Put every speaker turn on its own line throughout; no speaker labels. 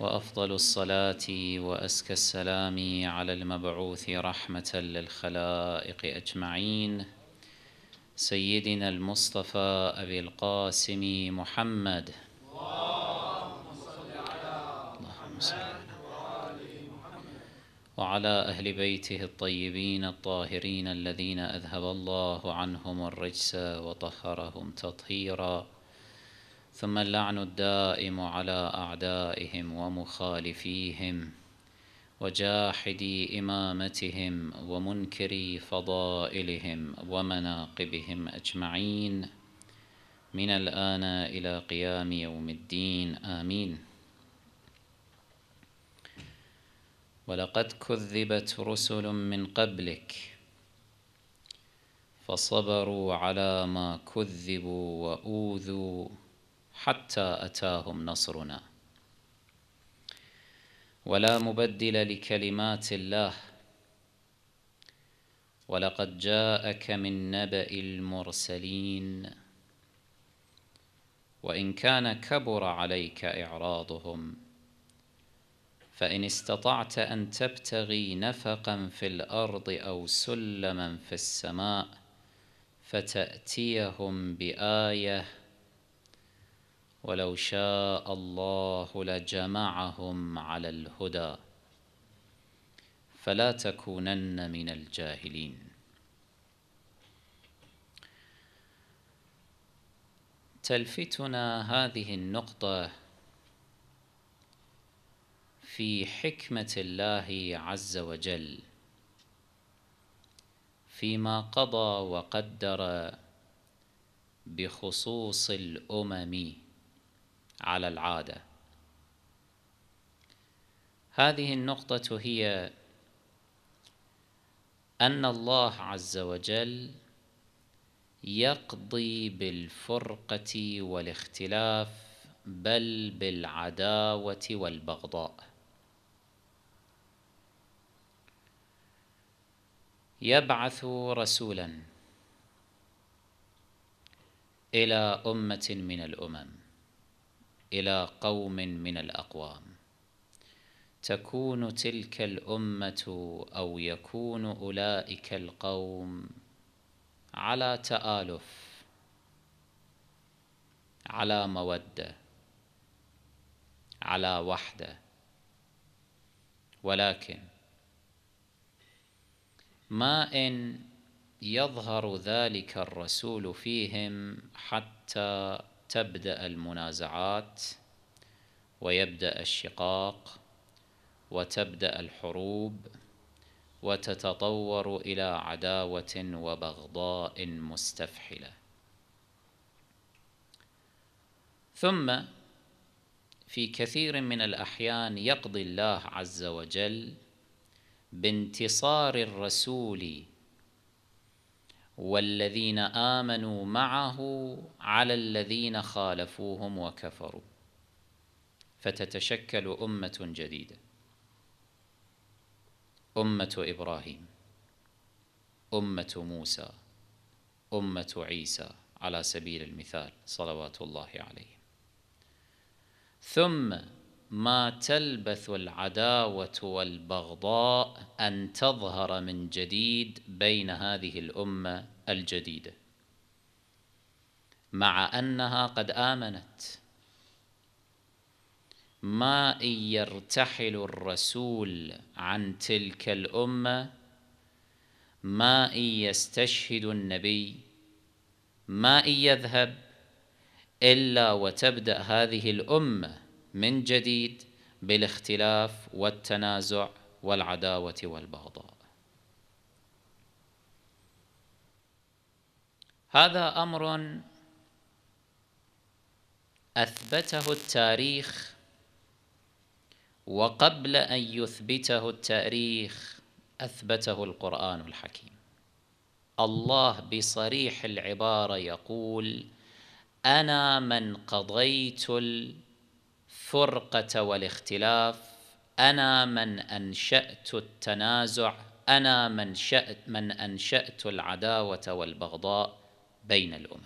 وافضل الصلاه وازكى السلام على المبعوث رحمه للخلائق اجمعين سيدنا المصطفى ابي القاسم محمد اللهم صل على وعلى اهل بيته الطيبين الطاهرين الذين اذهب الله عنهم الرجس وطهرهم تطهيرا ثم اللعن الدائم على أعدائهم ومخالفيهم وجاحدي إمامتهم ومنكري فضائلهم ومناقبهم أجمعين من الآن إلى قيام يوم الدين آمين ولقد كذبت رسل من قبلك فصبروا على ما كذبوا وأوذوا حتى أتاهم نصرنا ولا مبدل لكلمات الله ولقد جاءك من نبأ المرسلين وإن كان كبر عليك إعراضهم فإن استطعت أن تبتغي نفقا في الأرض أو سلما في السماء فتأتيهم بآية ولو شاء الله لجمعهم على الهدى فلا تكونن من الجاهلين تلفتنا هذه النقطة في حكمة الله عز وجل فيما قضى وقدر بخصوص الأمم على العادة هذه النقطة هي أن الله عز وجل يقضي بالفرقة والاختلاف بل بالعداوة والبغضاء يبعث رسولا إلى أمة من الأمم الى قوم من الاقوام تكون تلك الامه او يكون اولئك القوم على تالف على موده على وحده ولكن ما ان يظهر ذلك الرسول فيهم حتى تبدا المنازعات ويبدا الشقاق وتبدا الحروب وتتطور الى عداوه وبغضاء مستفحله ثم في كثير من الاحيان يقضي الله عز وجل بانتصار الرسول والذين امنوا معه على الذين خالفوهم وكفروا فتتشكل امه جديده امه ابراهيم امه موسى امه عيسى على سبيل المثال صلوات الله عليه ثم ما تلبث العداوه والبغضاء ان تظهر من جديد بين هذه الامه الجديده مع انها قد امنت ما ان يرتحل الرسول عن تلك الامه ما ان يستشهد النبي ما ان يذهب الا وتبدا هذه الامه من جديد بالاختلاف والتنازع والعداوة والبغضاء هذا أمر أثبته التاريخ وقبل أن يثبته التاريخ أثبته القرآن الحكيم الله بصريح العبارة يقول أنا من قضيت الْ الفرقه والاختلاف انا من انشات التنازع انا من شأت من انشات العداوه والبغضاء بين الامم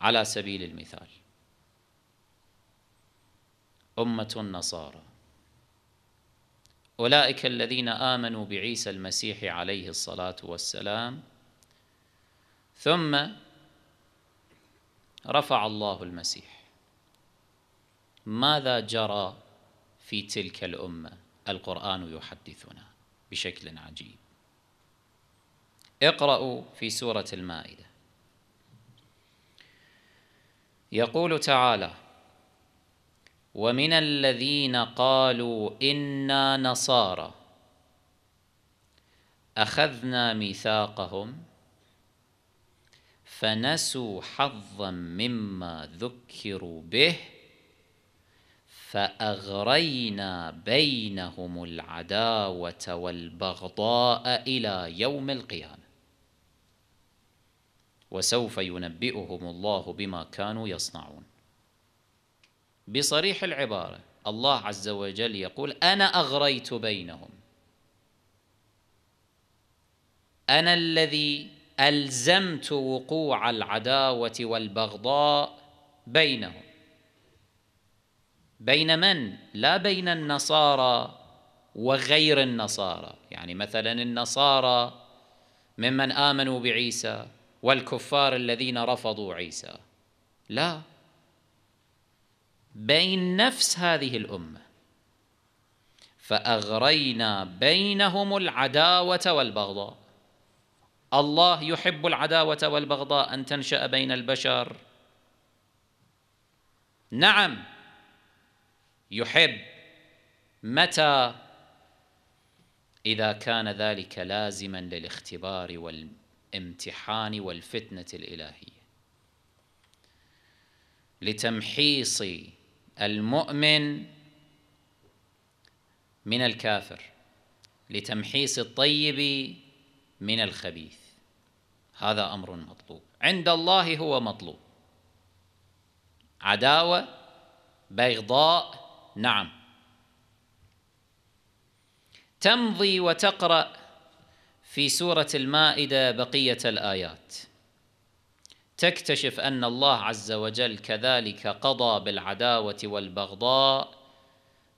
على سبيل المثال امه النصارى اولئك الذين امنوا بعيسى المسيح عليه الصلاه والسلام ثم رفع الله المسيح ماذا جرى في تلك الامه القران يحدثنا بشكل عجيب اقرأوا في سورة المائدة يقول تعالى ومن الذين قالوا إنا نصارى أخذنا ميثاقهم فنسوا حظا مما ذكروا به فاغرينا بينهم العداوه والبغضاء الى يوم القيامه وسوف ينبئهم الله بما كانوا يصنعون بصريح العباره الله عز وجل يقول انا اغريت بينهم انا الذي الزمت وقوع العداوه والبغضاء بينهم بين من لا بين النصارى وغير النصارى يعني مثلا النصارى ممن امنوا بعيسى والكفار الذين رفضوا عيسى لا بين نفس هذه الامه فاغرينا بينهم العداوه والبغضاء الله يحب العداوه والبغضاء ان تنشا بين البشر نعم يحب متى اذا كان ذلك لازما للاختبار والامتحان والفتنه الالهيه لتمحيص المؤمن من الكافر لتمحيص الطيب من الخبيث هذا امر مطلوب عند الله هو مطلوب عداوه بيضاء نعم تمضي وتقرا في سوره المائده بقيه الايات تكتشف ان الله عز وجل كذلك قضى بالعداوه والبغضاء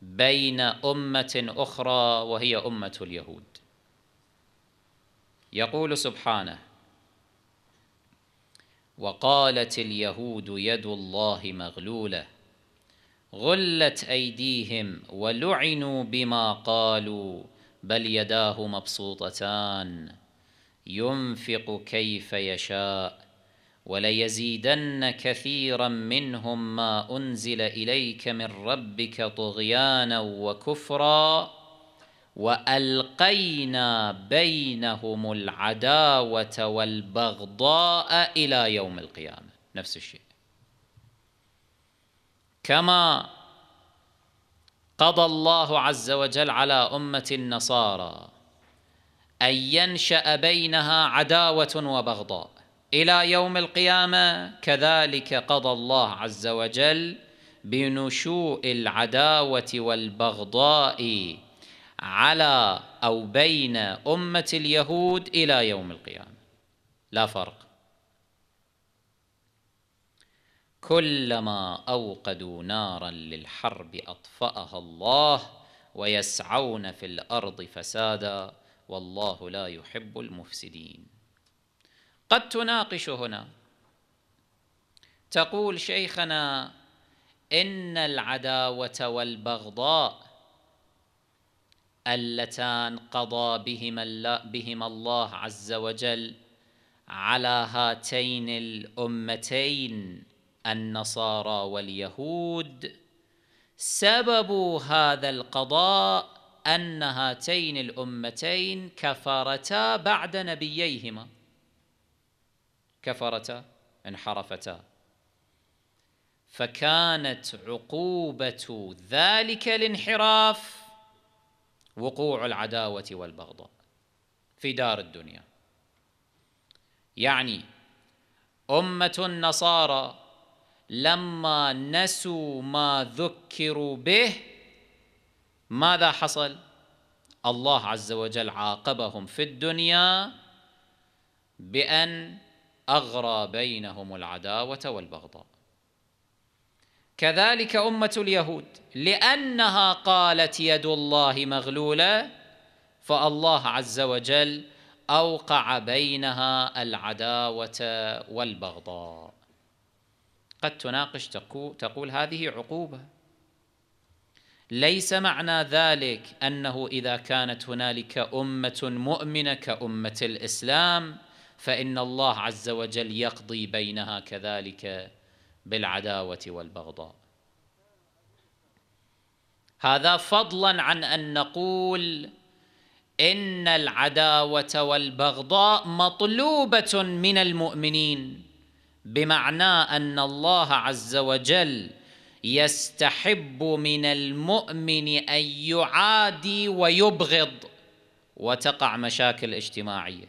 بين امه اخرى وهي امه اليهود يقول سبحانه وقالت اليهود يد الله مغلوله غلت ايديهم ولعنوا بما قالوا بل يداه مبسوطتان ينفق كيف يشاء وليزيدن كثيرا منهم ما انزل اليك من ربك طغيانا وكفرا والقينا بينهم العداوه والبغضاء الى يوم القيامه نفس الشيء كما قضى الله عز وجل على امه النصارى ان ينشا بينها عداوه وبغضاء الى يوم القيامه كذلك قضى الله عز وجل بنشوء العداوه والبغضاء على أو بين أمة اليهود إلى يوم القيامة لا فرق كلما أوقدوا نارا للحرب أطفأها الله ويسعون في الأرض فسادا والله لا يحب المفسدين قد تناقش هنا تقول شيخنا إن العداوة والبغضاء اللتان قضى بهما, بهم الله عز وجل على هاتين الامتين النصارى واليهود سبب هذا القضاء ان هاتين الامتين كفرتا بعد نبييهما كفرتا انحرفتا فكانت عقوبه ذلك الانحراف وقوع العداوه والبغضاء في دار الدنيا يعني امه النصارى لما نسوا ما ذكروا به ماذا حصل الله عز وجل عاقبهم في الدنيا بان اغرى بينهم العداوه والبغضاء كذلك أمة اليهود لأنها قالت يد الله مغلولة فالله عز وجل أوقع بينها العداوة والبغضاء قد تناقش تقول هذه عقوبة ليس معنى ذلك أنه إذا كانت هنالك أمة مؤمنة كأمة الإسلام فإن الله عز وجل يقضي بينها كذلك بالعداوه والبغضاء هذا فضلا عن ان نقول ان العداوه والبغضاء مطلوبه من المؤمنين بمعنى ان الله عز وجل يستحب من المؤمن ان يعادي ويبغض وتقع مشاكل اجتماعيه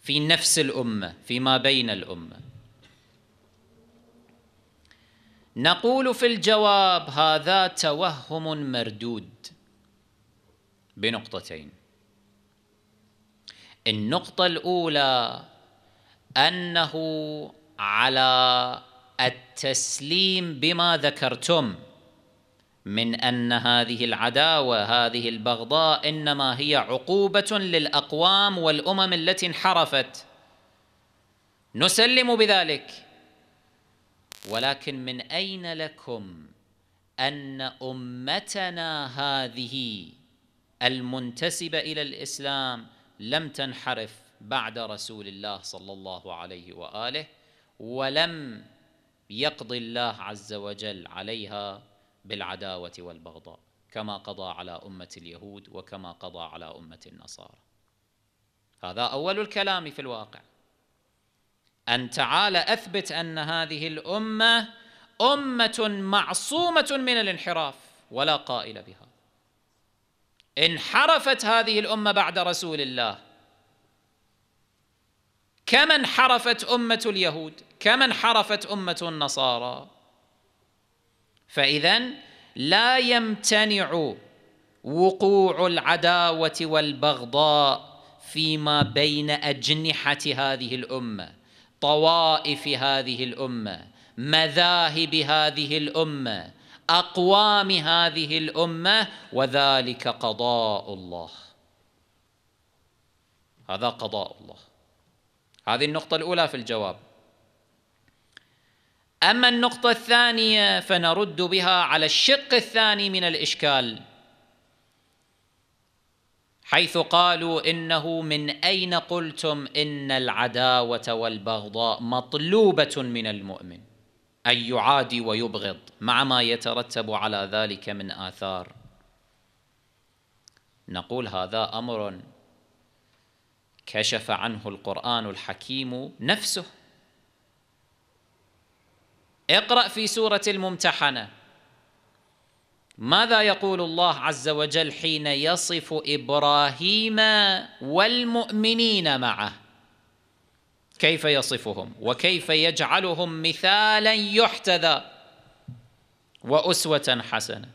في نفس الامه فيما بين الامه نقول في الجواب هذا توهم مردود بنقطتين النقطة الأولى أنه على التسليم بما ذكرتم من أن هذه العداوة هذه البغضاء إنما هي عقوبة للأقوام والأمم التي انحرفت نسلم بذلك ولكن من اين لكم ان امتنا هذه المنتسبه الى الاسلام لم تنحرف بعد رسول الله صلى الله عليه واله ولم يقضي الله عز وجل عليها بالعداوه والبغضاء كما قضى على امه اليهود وكما قضى على امه النصارى هذا اول الكلام في الواقع أن تعالى أثبت أن هذه الأمة أمة معصومة من الانحراف ولا قائل بها انحرفت هذه الأمة بعد رسول الله كما انحرفت أمة اليهود كما انحرفت أمة النصارى فإذا لا يمتنع وقوع العداوة والبغضاء فيما بين أجنحة هذه الأمة طوائف هذه الامه مذاهب هذه الامه اقوام هذه الامه وذلك قضاء الله هذا قضاء الله هذه النقطه الاولى في الجواب اما النقطه الثانيه فنرد بها على الشق الثاني من الاشكال حيث قالوا انه من اين قلتم ان العداوه والبغضاء مطلوبه من المؤمن ان يعادي ويبغض مع ما يترتب على ذلك من اثار نقول هذا امر كشف عنه القران الحكيم نفسه اقرا في سوره الممتحنه ماذا يقول الله عز وجل حين يصف ابراهيم والمؤمنين معه كيف يصفهم وكيف يجعلهم مثالا يحتذى واسوه حسنه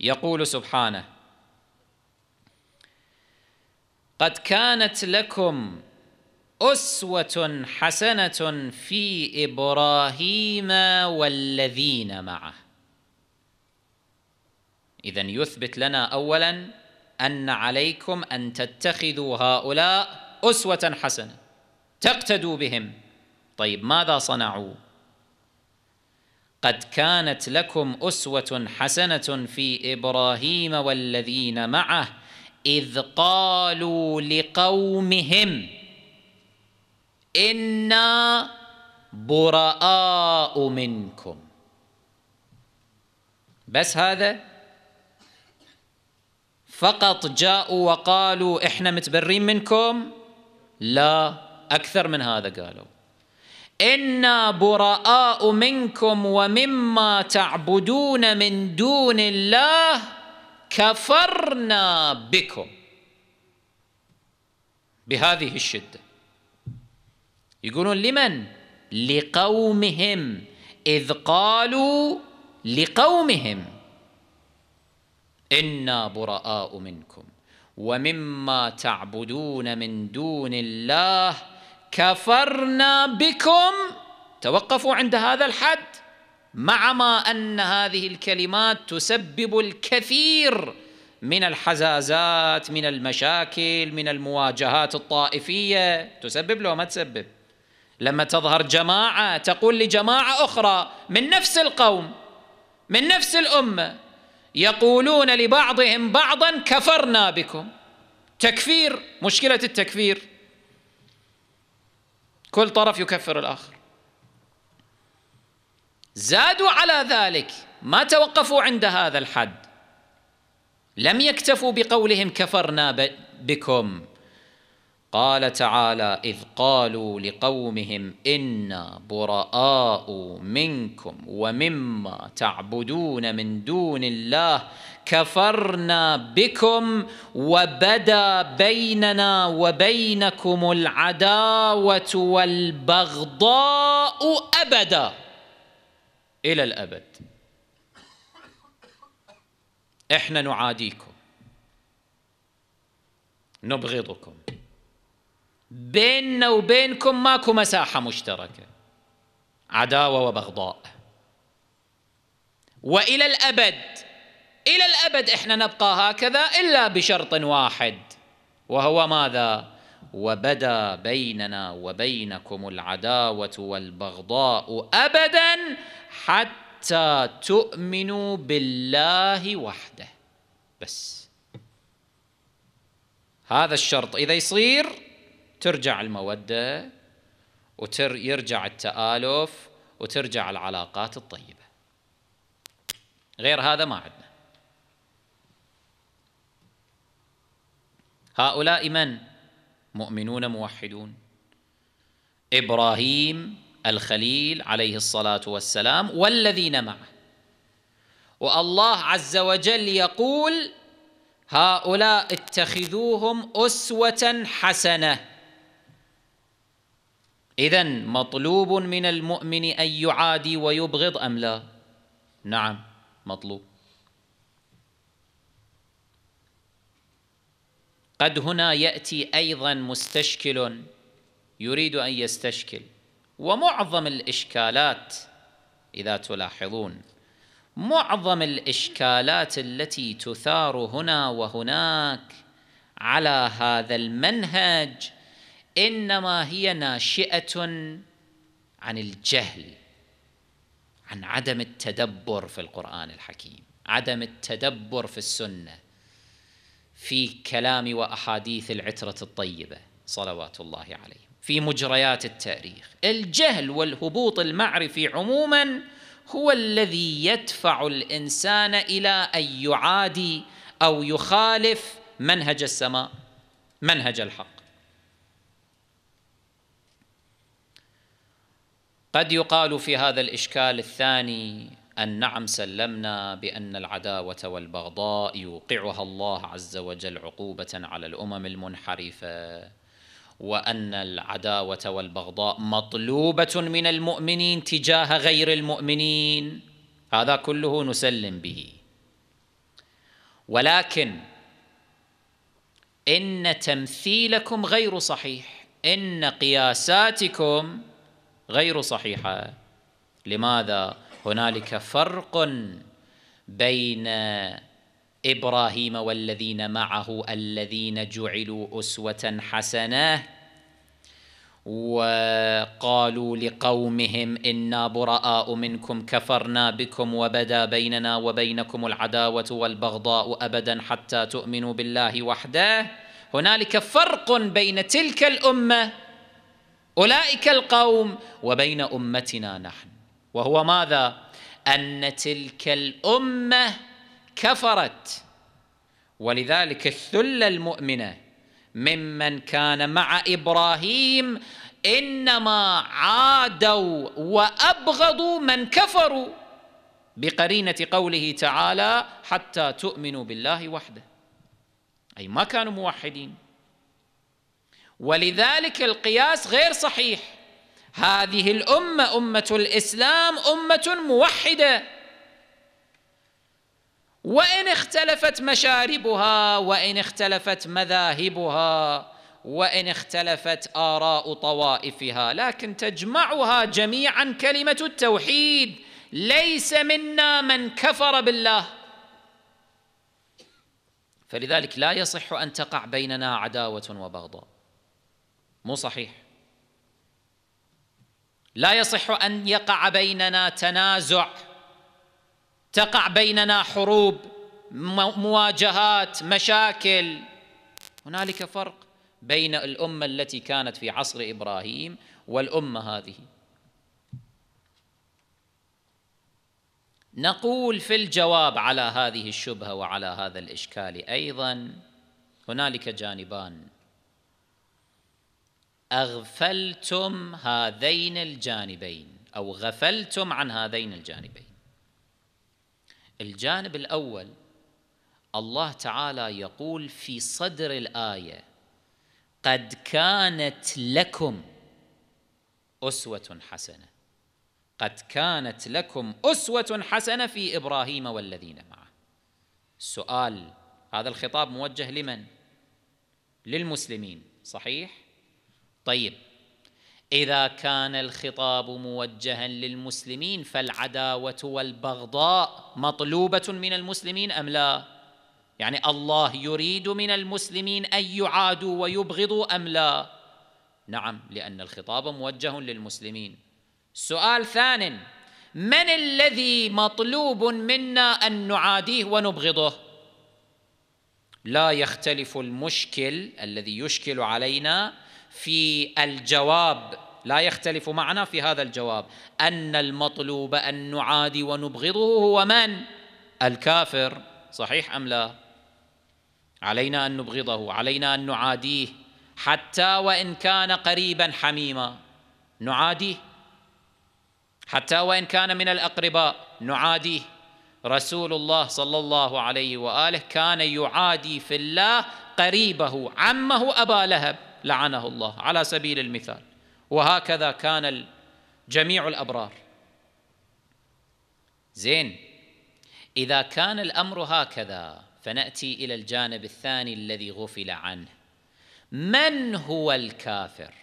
يقول سبحانه قد كانت لكم اسوه حسنه في ابراهيم والذين معه إذا يثبت لنا أولا أن عليكم أن تتخذوا هؤلاء أسوة حسنة تقتدوا بهم طيب ماذا صنعوا؟ قد كانت لكم أسوة حسنة في إبراهيم والذين معه إذ قالوا لقومهم إنا براء منكم بس هذا فقط جاءوا وقالوا احنا متبرين منكم لا اكثر من هذا قالوا انا براء منكم ومما تعبدون من دون الله كفرنا بكم بهذه الشده يقولون لمن لقومهم اذ قالوا لقومهم إنا براء منكم ومما تعبدون من دون الله كفرنا بكم توقفوا عند هذا الحد مع ما أن هذه الكلمات تسبب الكثير من الحزازات من المشاكل من المواجهات الطائفية تسبب لو ما تسبب لما تظهر جماعة تقول لجماعة أخرى من نفس القوم من نفس الأمة يقولون لبعضهم بعضا كفرنا بكم تكفير مشكله التكفير كل طرف يكفر الاخر زادوا على ذلك ما توقفوا عند هذا الحد لم يكتفوا بقولهم كفرنا بكم قال تعالى اذ قالوا لقومهم انا براء منكم ومما تعبدون من دون الله كفرنا بكم وبدا بيننا وبينكم العداوه والبغضاء ابدا الى الابد احنا نعاديكم نبغضكم بيننا وبينكم ماكو مساحة مشتركة عداوة وبغضاء وإلى الأبد إلى الأبد إحنا نبقى هكذا إلا بشرط واحد وهو ماذا؟ وبدا بيننا وبينكم العداوة والبغضاء أبدا حتى تؤمنوا بالله وحده بس هذا الشرط إذا يصير ترجع المودة ويرجع التآلف وترجع العلاقات الطيبة غير هذا ما عندنا هؤلاء من؟ مؤمنون موحدون إبراهيم الخليل عليه الصلاة والسلام والذين معه والله عز وجل يقول هؤلاء اتخذوهم أسوة حسنة اذا مطلوب من المؤمن ان يعادي ويبغض ام لا نعم مطلوب قد هنا ياتي ايضا مستشكل يريد ان يستشكل ومعظم الاشكالات اذا تلاحظون معظم الاشكالات التي تثار هنا وهناك على هذا المنهج انما هي ناشئه عن الجهل عن عدم التدبر في القران الحكيم عدم التدبر في السنه في كلام واحاديث العتره الطيبه صلوات الله عليهم في مجريات التاريخ الجهل والهبوط المعرفي عموما هو الذي يدفع الانسان الى ان يعادي او يخالف منهج السماء منهج الحق قد يقال في هذا الإشكال الثاني أن نعم سلمنا بأن العداوة والبغضاء يوقعها الله عز وجل عقوبة على الأمم المنحرفة وأن العداوة والبغضاء مطلوبة من المؤمنين تجاه غير المؤمنين هذا كله نسلم به ولكن إن تمثيلكم غير صحيح إن قياساتكم غير صحيحه لماذا هنالك فرق بين ابراهيم والذين معه الذين جعلوا اسوه حسنه وقالوا لقومهم انا براء منكم كفرنا بكم وبدا بيننا وبينكم العداوه والبغضاء ابدا حتى تؤمنوا بالله وحده هنالك فرق بين تلك الامه أولئك القوم وبين أمتنا نحن وهو ماذا؟ أن تلك الأمة كفرت ولذلك الثلة المؤمنة ممن كان مع إبراهيم إنما عادوا وأبغضوا من كفروا بقرينة قوله تعالى حتى تؤمنوا بالله وحده أي ما كانوا موحدين ولذلك القياس غير صحيح هذه الامه امه الاسلام امه موحده وان اختلفت مشاربها وان اختلفت مذاهبها وان اختلفت اراء طوائفها لكن تجمعها جميعا كلمه التوحيد ليس منا من كفر بالله فلذلك لا يصح ان تقع بيننا عداوه وبغضاء مو صحيح لا يصح ان يقع بيننا تنازع تقع بيننا حروب مواجهات مشاكل هنالك فرق بين الامه التي كانت في عصر ابراهيم والامه هذه نقول في الجواب على هذه الشبهه وعلى هذا الاشكال ايضا هنالك جانبان اغفلتم هذين الجانبين او غفلتم عن هذين الجانبين الجانب الاول الله تعالى يقول في صدر الايه قد كانت لكم اسوه حسنه قد كانت لكم اسوه حسنه في ابراهيم والذين معه سؤال هذا الخطاب موجه لمن للمسلمين صحيح طيب اذا كان الخطاب موجها للمسلمين فالعداوه والبغضاء مطلوبه من المسلمين ام لا يعني الله يريد من المسلمين ان يعادوا ويبغضوا ام لا نعم لان الخطاب موجه للمسلمين سؤال ثان من الذي مطلوب منا ان نعاديه ونبغضه لا يختلف المشكل الذي يشكل علينا في الجواب لا يختلف معنا في هذا الجواب ان المطلوب ان نعادي ونبغضه هو من الكافر صحيح ام لا علينا ان نبغضه علينا ان نعاديه حتى وان كان قريبا حميما نعاديه حتى وان كان من الاقرباء نعاديه رسول الله صلى الله عليه واله كان يعادي في الله قريبه عمه ابا لهب لعنه الله على سبيل المثال وهكذا كان جميع الأبرار زين إذا كان الأمر هكذا فنأتي إلى الجانب الثاني الذي غفل عنه من هو الكافر؟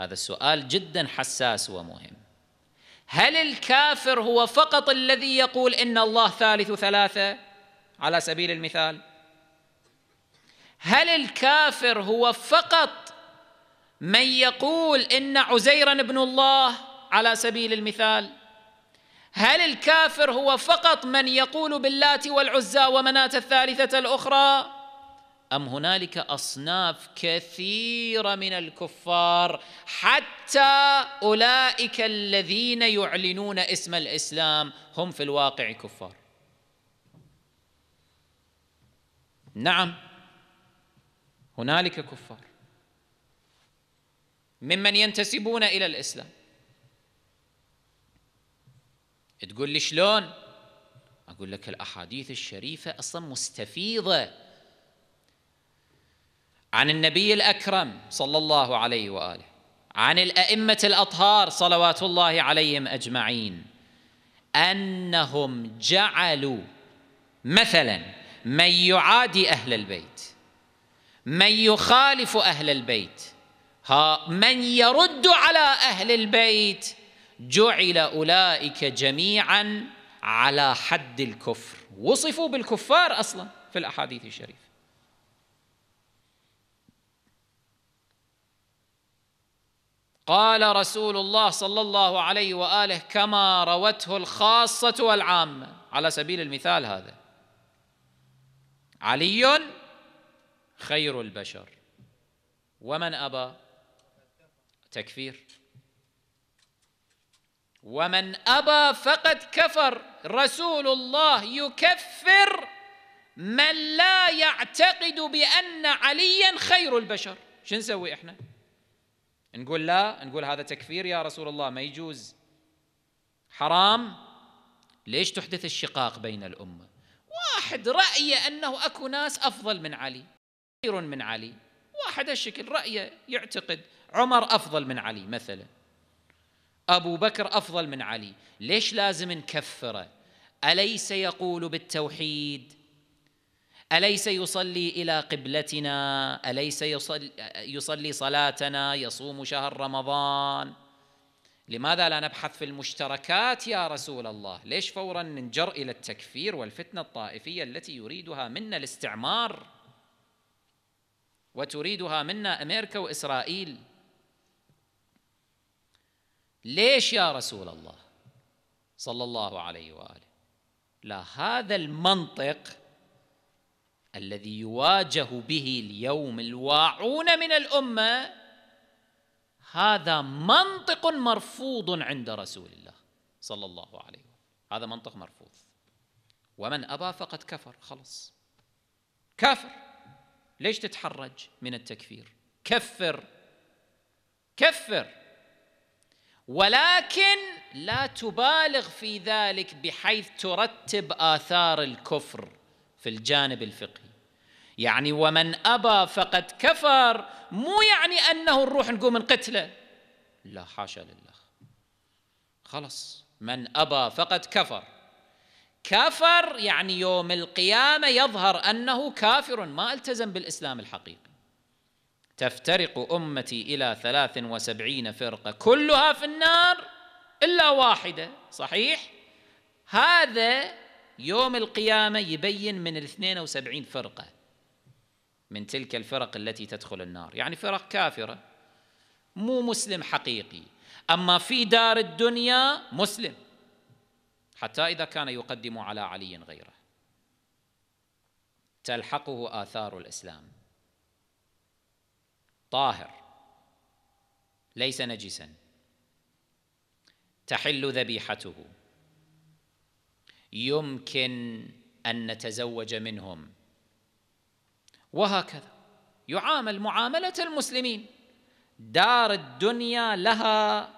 هذا السؤال جدا حساس ومهم هل الكافر هو فقط الذي يقول إن الله ثالث ثلاثة على سبيل المثال؟ هل الكافر هو فقط من يقول ان عزيرا ابن الله على سبيل المثال هل الكافر هو فقط من يقول باللات والعزى ومناه الثالثه الاخرى ام هنالك اصناف كثيره من الكفار حتى اولئك الذين يعلنون اسم الاسلام هم في الواقع كفار نعم هنالك كفار ممن ينتسبون الى الاسلام تقول لي شلون اقول لك الاحاديث الشريفه اصلا مستفيضه عن النبي الاكرم صلى الله عليه واله عن الائمه الاطهار صلوات الله عليهم اجمعين انهم جعلوا مثلا من يعادي اهل البيت من يخالف اهل البيت ها من يرد على اهل البيت جعل اولئك جميعا على حد الكفر وصفوا بالكفار اصلا في الاحاديث الشريفه قال رسول الله صلى الله عليه واله كما روته الخاصه والعامه على سبيل المثال هذا علي خير البشر ومن أبى تكفير ومن أبى فقد كفر رسول الله يكفر من لا يعتقد بأن عليا خير البشر شو نسوي إحنا نقول لا نقول هذا تكفير يا رسول الله ما يجوز حرام ليش تحدث الشقاق بين الأمة واحد رأيه أنه أكو ناس أفضل من علي خير من علي واحد الشكل رأيه يعتقد عمر أفضل من علي مثلا أبو بكر أفضل من علي ليش لازم نكفره أليس يقول بالتوحيد أليس يصلي إلى قبلتنا أليس يصلي, يصلي صلاتنا يصوم شهر رمضان لماذا لا نبحث في المشتركات يا رسول الله ليش فورا ننجر إلى التكفير والفتنة الطائفية التي يريدها منا الاستعمار وتريدها منا امريكا واسرائيل ليش يا رسول الله صلى الله عليه واله لا هذا المنطق الذي يواجه به اليوم الواعون من الامه هذا منطق مرفوض عند رسول الله صلى الله عليه وآله هذا منطق مرفوض ومن ابى فقد كفر خلص كافر ليش تتحرج من التكفير كفر كفر ولكن لا تبالغ في ذلك بحيث ترتب آثار الكفر في الجانب الفقهي يعني ومن أبى فقد كفر مو يعني أنه نروح نقوم نقتله لا حاشا لله خلاص من أبى فقد كفر كفر يعني يوم القيامه يظهر انه كافر ما التزم بالاسلام الحقيقي تفترق امتي الى 73 فرقه كلها في النار الا واحده صحيح هذا يوم القيامه يبين من ال 72 فرقه من تلك الفرق التي تدخل النار يعني فرق كافره مو مسلم حقيقي اما في دار الدنيا مسلم حتى إذا كان يقدم على علي غيره تلحقه آثار الإسلام طاهر ليس نجسا تحل ذبيحته يمكن أن نتزوج منهم وهكذا يعامل معاملة المسلمين دار الدنيا لها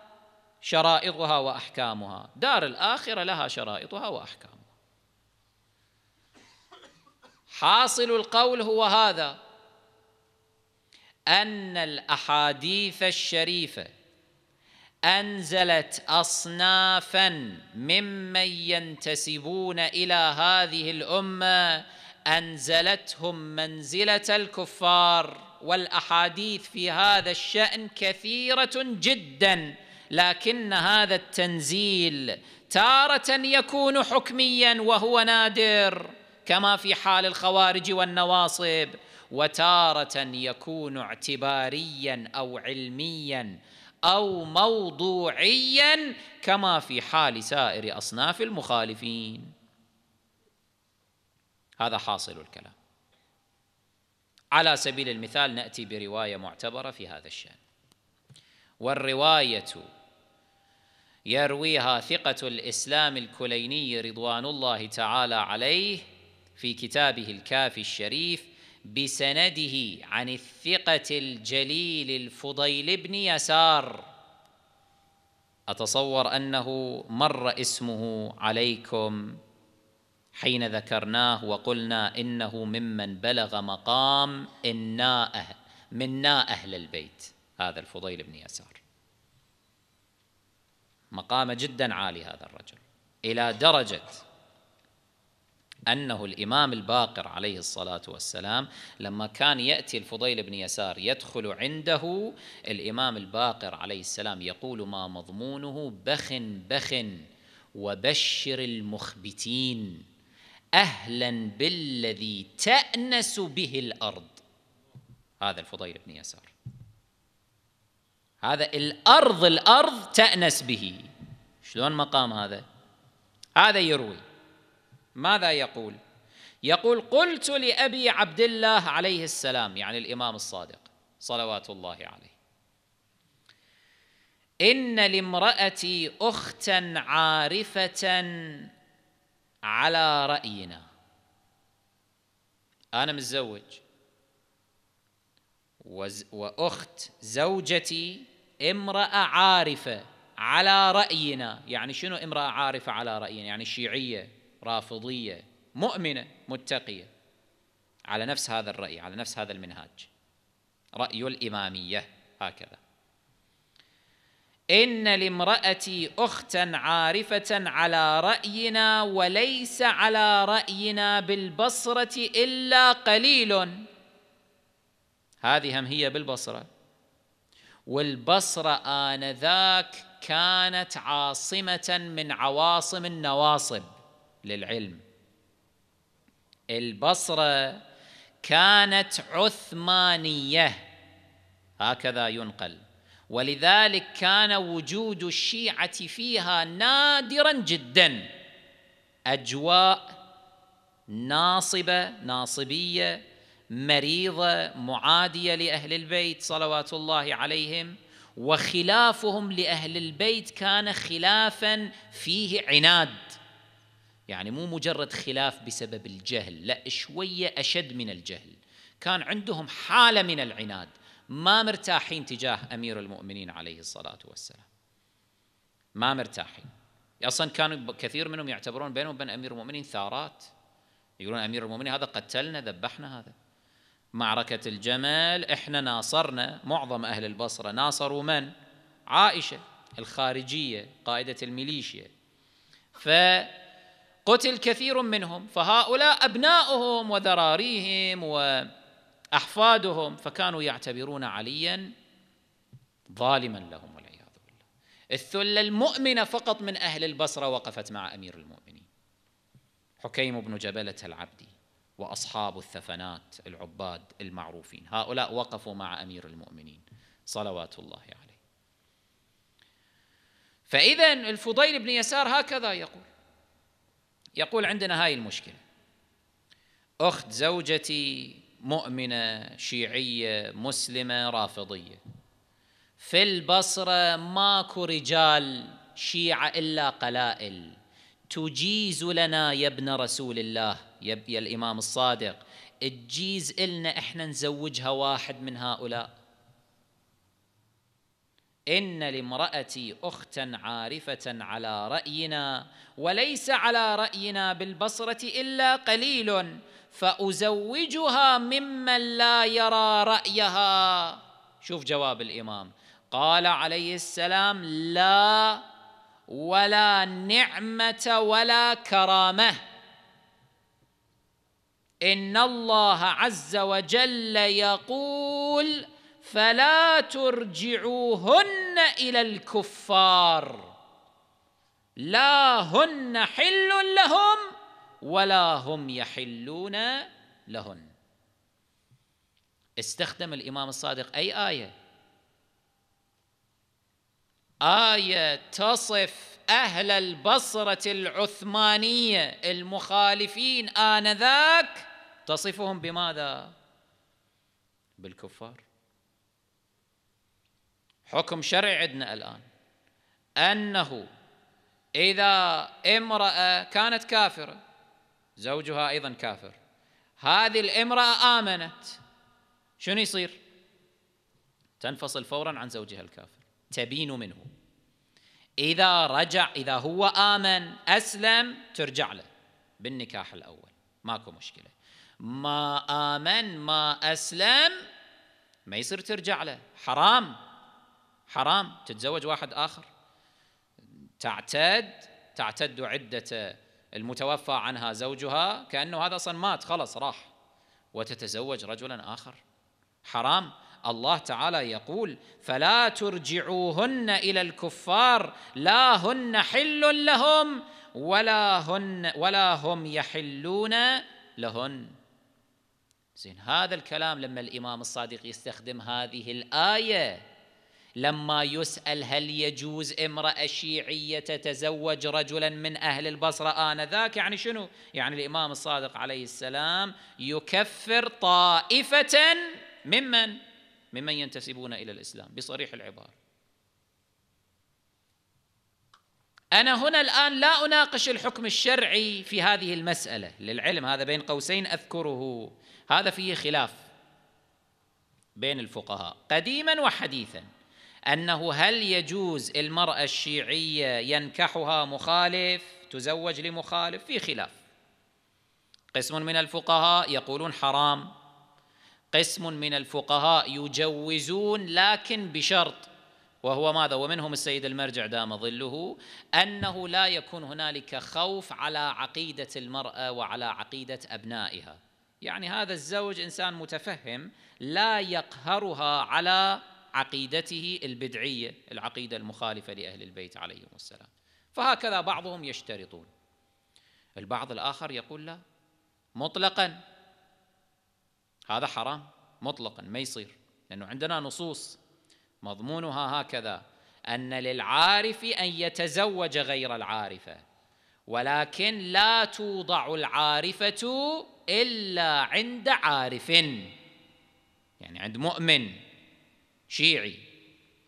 شرائطها واحكامها دار الاخره لها شرائطها واحكامها حاصل القول هو هذا ان الاحاديث الشريفه انزلت اصنافا ممن ينتسبون الى هذه الامه انزلتهم منزله الكفار والاحاديث في هذا الشان كثيره جدا لكن هذا التنزيل تارة يكون حكميا وهو نادر كما في حال الخوارج والنواصب وتارة يكون اعتباريا او علميا او موضوعيا كما في حال سائر اصناف المخالفين هذا حاصل الكلام على سبيل المثال ناتي بروايه معتبره في هذا الشان والروايه يرويها ثقة الإسلام الكليني رضوان الله تعالى عليه في كتابه الكافي الشريف بسنده عن الثقة الجليل الفضيل بن يسار أتصور أنه مر اسمه عليكم حين ذكرناه وقلنا إنه ممن بلغ مقام إنا أهل منا أهل البيت هذا الفضيل بن يسار مقامه جدا عالي هذا الرجل إلى درجة أنه الإمام الباقر عليه الصلاة والسلام لما كان يأتي الفضيل بن يسار يدخل عنده الإمام الباقر عليه السلام يقول ما مضمونه بخ بخ وبشر المخبتين أهلا بالذي تأنس به الأرض هذا الفضيل بن يسار هذا الأرض الأرض تأنس به شلون مقام هذا هذا يروي ماذا يقول يقول قلت لأبي عبد الله عليه السلام يعني الإمام الصادق صلوات الله عليه إن لامرأتي أختا عارفة على رأينا أنا متزوج واخت زوجتي امراه عارفه على راينا يعني شنو امراه عارفه على راينا يعني شيعيه رافضيه مؤمنه متقيه على نفس هذا الراي على نفس هذا المنهاج راي الاماميه هكذا ان لامراتي اختا عارفه على راينا وليس على راينا بالبصره الا قليل هذه هم هي بالبصرة والبصرة آنذاك كانت عاصمة من عواصم النواصب للعلم البصرة كانت عثمانية هكذا ينقل ولذلك كان وجود الشيعة فيها نادرا جدا أجواء ناصبة ناصبية مريضه معاديه لاهل البيت صلوات الله عليهم وخلافهم لاهل البيت كان خلافا فيه عناد يعني مو مجرد خلاف بسبب الجهل لا شويه اشد من الجهل كان عندهم حاله من العناد ما مرتاحين تجاه امير المؤمنين عليه الصلاه والسلام ما مرتاحين اصلا كانوا كثير منهم يعتبرون بينهم وبين امير المؤمنين ثارات يقولون امير المؤمنين هذا قتلنا ذبحنا هذا معركة الجمل احنا ناصرنا معظم أهل البصرة ناصروا من؟ عائشة الخارجية قائدة الميليشيا فقتل كثير منهم فهؤلاء أبناؤهم وذراريهم وأحفادهم فكانوا يعتبرون عليا ظالما لهم والعياذ بالله الثلة المؤمنة فقط من أهل البصرة وقفت مع أمير المؤمنين حكيم بن جبلة العبدي واصحاب الثفنات العباد المعروفين هؤلاء وقفوا مع امير المؤمنين صلوات الله عليه فاذا الفضيل بن يسار هكذا يقول يقول عندنا هاي المشكله اخت زوجتي مؤمنه شيعيه مسلمه رافضيه في البصره ماكو رجال شيعه الا قلائل تجيز لنا يا ابن رسول الله يا, يا الإمام الصادق تجيز إلنا إحنا نزوجها واحد من هؤلاء إن لامرأتي أختا عارفة على رأينا وليس على رأينا بالبصرة إلا قليل فأزوجها ممن لا يرى رأيها شوف جواب الإمام قال عليه السلام لا ولا نعمه ولا كرامه ان الله عز وجل يقول فلا ترجعوهن الى الكفار لا هن حل لهم ولا هم يحلون لهن استخدم الامام الصادق اي ايه ايه تصف اهل البصره العثمانيه المخالفين انذاك تصفهم بماذا بالكفار حكم شرعي عندنا الان انه اذا امراه كانت كافره زوجها ايضا كافر هذه الامراه امنت شنو يصير تنفصل فورا عن زوجها الكافر تبين منه إذا رجع إذا هو آمن أسلم ترجع له بالنكاح الأول ماكو مشكلة ما آمن ما أسلم ما يصير ترجع له حرام حرام تتزوج واحد آخر تعتد تعتد عدة المتوفى عنها زوجها كأنه هذا أصلا مات خلص راح وتتزوج رجلا آخر حرام الله تعالى يقول فلا ترجعوهن الى الكفار لا هن حل لهم ولا هن ولا هم يحلون لهن زين هذا الكلام لما الامام الصادق يستخدم هذه الايه لما يسال هل يجوز امراه شيعيه تتزوج رجلا من اهل البصره انذاك يعني شنو؟ يعني الامام الصادق عليه السلام يكفر طائفه ممن ممن ينتسبون الى الاسلام بصريح العباره. انا هنا الان لا اناقش الحكم الشرعي في هذه المساله، للعلم هذا بين قوسين اذكره، هذا فيه خلاف بين الفقهاء قديما وحديثا انه هل يجوز المراه الشيعيه ينكحها مخالف تزوج لمخالف في خلاف قسم من الفقهاء يقولون حرام قسم من الفقهاء يجوزون لكن بشرط وهو ماذا ومنهم السيد المرجع دام ظله انه لا يكون هنالك خوف على عقيده المراه وعلى عقيده ابنائها يعني هذا الزوج انسان متفهم لا يقهرها على عقيدته البدعيه العقيده المخالفه لاهل البيت عليهم السلام فهكذا بعضهم يشترطون البعض الاخر يقول لا مطلقا هذا حرام مطلقا ما يصير لأنه عندنا نصوص مضمونها هكذا أن للعارف أن يتزوج غير العارفة ولكن لا توضع العارفة إلا عند عارف يعني عند مؤمن شيعي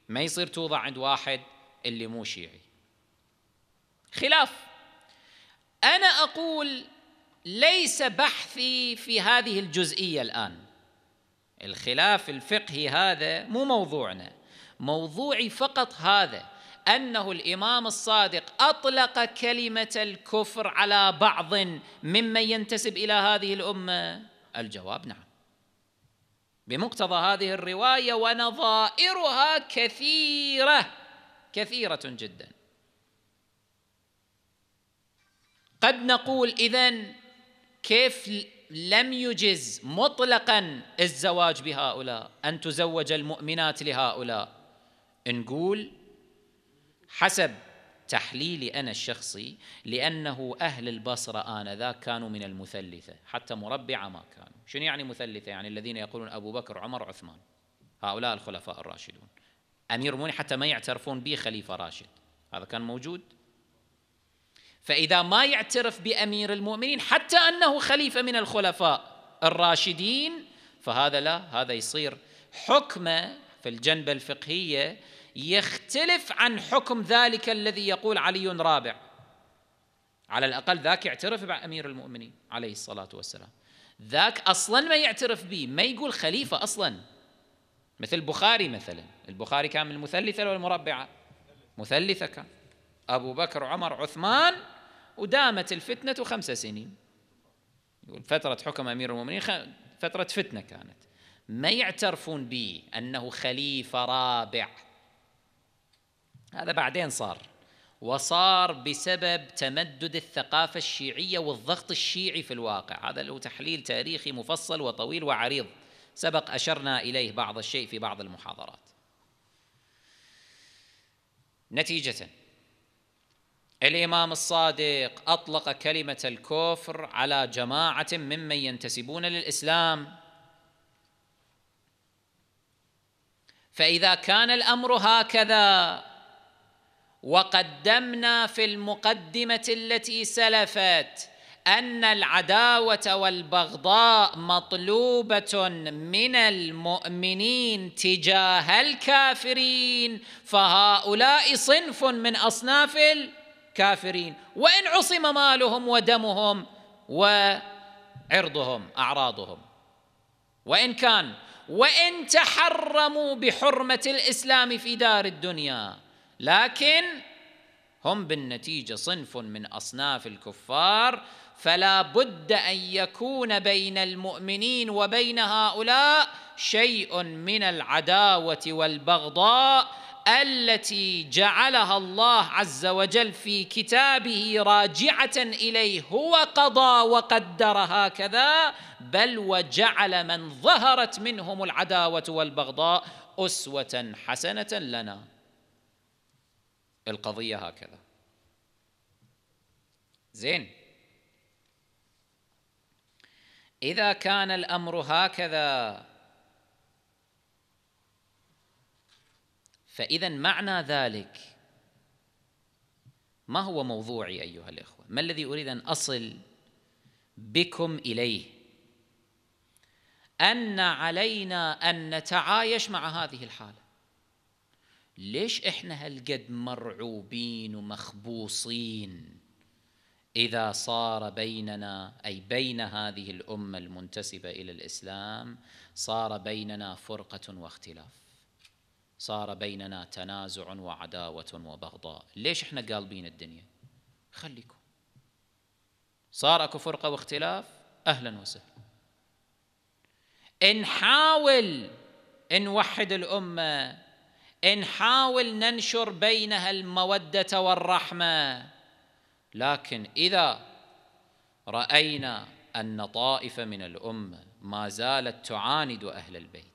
ما يصير توضع عند واحد اللي مو شيعي خلاف أنا أقول ليس بحثي في هذه الجزئيه الان الخلاف الفقهي هذا مو موضوعنا موضوعي فقط هذا انه الامام الصادق اطلق كلمه الكفر على بعض ممن ينتسب الى هذه الامه الجواب نعم بمقتضى هذه الروايه ونظائرها كثيره كثيره جدا قد نقول اذن كيف لم يجز مطلقا الزواج بهؤلاء أن تزوج المؤمنات لهؤلاء نقول حسب تحليلي أنا الشخصي لأنه أهل البصرة آنذاك كانوا من المثلثة حتى مربعة ما كانوا شنو يعني مثلثة يعني الذين يقولون أبو بكر عمر عثمان هؤلاء الخلفاء الراشدون أمير المؤمنين حتى ما يعترفون به خليفة راشد هذا كان موجود فإذا ما يعترف بأمير المؤمنين حتى أنه خليفة من الخلفاء الراشدين فهذا لا هذا يصير حكمه في الجنبة الفقهية يختلف عن حكم ذلك الذي يقول علي رابع على الأقل ذاك يعترف بأمير المؤمنين عليه الصلاة والسلام ذاك أصلا ما يعترف به ما يقول خليفة أصلا مثل البخاري مثلا البخاري كان من المثلثة ولا المربعة مثلثة كان أبو بكر عمر عثمان ودامت الفتنة خمس سنين يقول فترة حكم أمير المؤمنين فترة فتنة كانت ما يعترفون به أنه خليفة رابع هذا بعدين صار وصار بسبب تمدد الثقافة الشيعية والضغط الشيعي في الواقع هذا له تحليل تاريخي مفصل وطويل وعريض سبق أشرنا إليه بعض الشيء في بعض المحاضرات نتيجة الامام الصادق اطلق كلمه الكفر على جماعه ممن ينتسبون للاسلام فاذا كان الامر هكذا وقدمنا في المقدمه التي سلفت ان العداوه والبغضاء مطلوبه من المؤمنين تجاه الكافرين فهؤلاء صنف من اصناف الكافرين كافرين وان عصم مالهم ودمهم وعرضهم اعراضهم وان كان وان تحرموا بحرمه الاسلام في دار الدنيا لكن هم بالنتيجه صنف من اصناف الكفار فلا بد ان يكون بين المؤمنين وبين هؤلاء شيء من العداوه والبغضاء التي جعلها الله عز وجل في كتابه راجعه اليه هو قضى وقدر هكذا بل وجعل من ظهرت منهم العداوه والبغضاء اسوه حسنه لنا القضيه هكذا زين اذا كان الامر هكذا فإذا معنى ذلك ما هو موضوعي أيها الإخوة ما الذي أريد أن أصل بكم إليه أن علينا أن نتعايش مع هذه الحالة ليش إحنا هالقد مرعوبين ومخبوصين إذا صار بيننا أي بين هذه الأمة المنتسبة إلى الإسلام صار بيننا فرقة واختلاف صار بيننا تنازع وعداوة وبغضاء ليش احنا قالبين الدنيا خليكم صار اكو فرقة واختلاف أهلا وسهلا نحاول نوحد الأمة نحاول ننشر بينها المودة والرحمة لكن إذا رأينا أن طائفة من الأمة ما زالت تعاند أهل البيت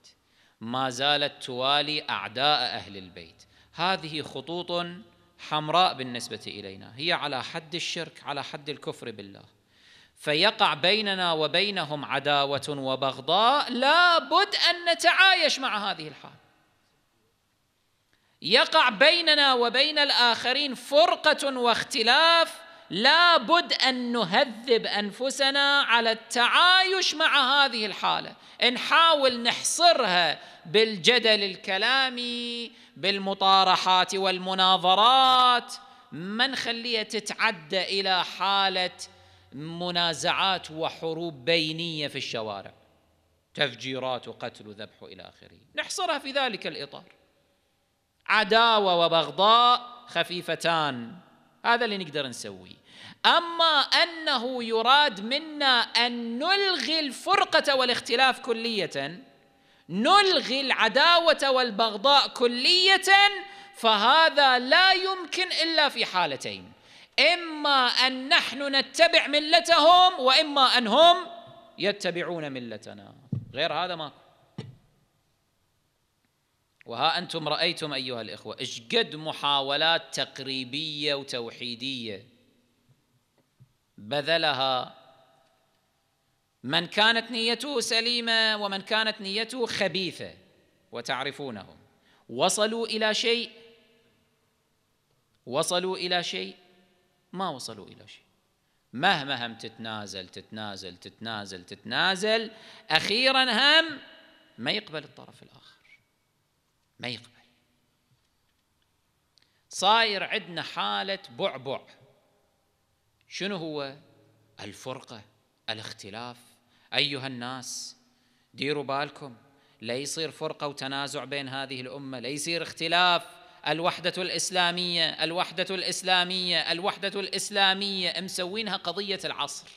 ما زالت توالي اعداء اهل البيت هذه خطوط حمراء بالنسبه الينا هي على حد الشرك على حد الكفر بالله فيقع بيننا وبينهم عداوه وبغضاء لابد ان نتعايش مع هذه الحال يقع بيننا وبين الاخرين فرقه واختلاف لابد ان نهذب انفسنا على التعايش مع هذه الحاله نحاول نحصرها بالجدل الكلامي بالمطارحات والمناظرات ما نخليها تتعدى الى حاله منازعات وحروب بينيه في الشوارع تفجيرات وقتل وذبح والى اخره نحصرها في ذلك الاطار عداوه وبغضاء خفيفتان هذا اللي نقدر نسويه أما أنه يراد منا أن نلغي الفرقة والاختلاف كلية نلغي العداوة والبغضاء كلية فهذا لا يمكن إلا في حالتين إما أن نحن نتبع ملتهم وإما أن هم يتبعون ملتنا غير هذا ماكو وها أنتم رأيتم أيها الإخوة إشقد محاولات تقريبية وتوحيدية بذلها من كانت نيته سليمة ومن كانت نيته خبيثة وتعرفونهم وصلوا إلى شيء وصلوا إلى شيء ما وصلوا إلى شيء مهما هم تتنازل تتنازل تتنازل تتنازل أخيرا هم ما يقبل الطرف الآخر ما يقبل صاير عندنا حالة بعبع شنو هو الفرقة الاختلاف أيها الناس ديروا بالكم لا يصير فرقة وتنازع بين هذه الأمة لا يصير اختلاف الوحدة الإسلامية الوحدة الإسلامية الوحدة الإسلامية مسوينها قضية العصر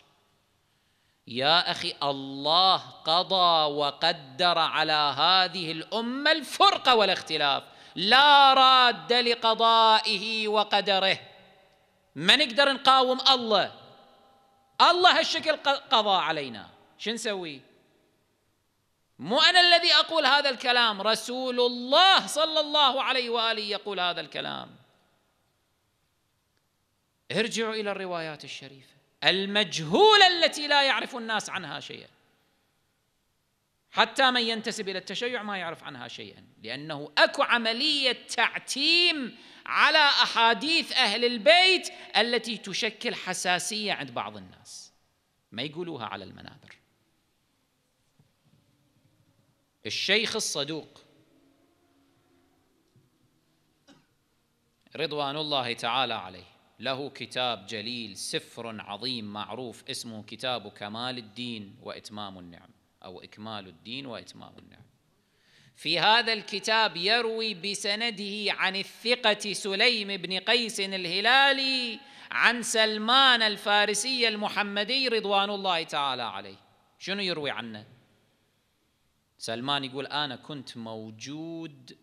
يا اخي الله قضى وقدر على هذه الامه الفرقه والاختلاف لا راد لقضائه وقدره ما نقدر نقاوم الله الله هالشكل قضى علينا شو نسوي مو انا الذي اقول هذا الكلام رسول الله صلى الله عليه واله يقول هذا الكلام ارجعوا الى الروايات الشريفه المجهولة التي لا يعرف الناس عنها شيئا حتى من ينتسب إلى التشيع ما يعرف عنها شيئا لأنه أكو عملية تعتيم على أحاديث أهل البيت التي تشكل حساسية عند بعض الناس ما يقولوها على المنابر الشيخ الصدوق رضوان الله تعالى عليه له كتاب جليل سفر عظيم معروف اسمه كتاب كمال الدين واتمام النعم او اكمال الدين واتمام النعم في هذا الكتاب يروي بسنده عن الثقه سليم بن قيس الهلالي عن سلمان الفارسي المحمدي رضوان الله تعالى عليه شنو يروي عنه سلمان يقول انا كنت موجود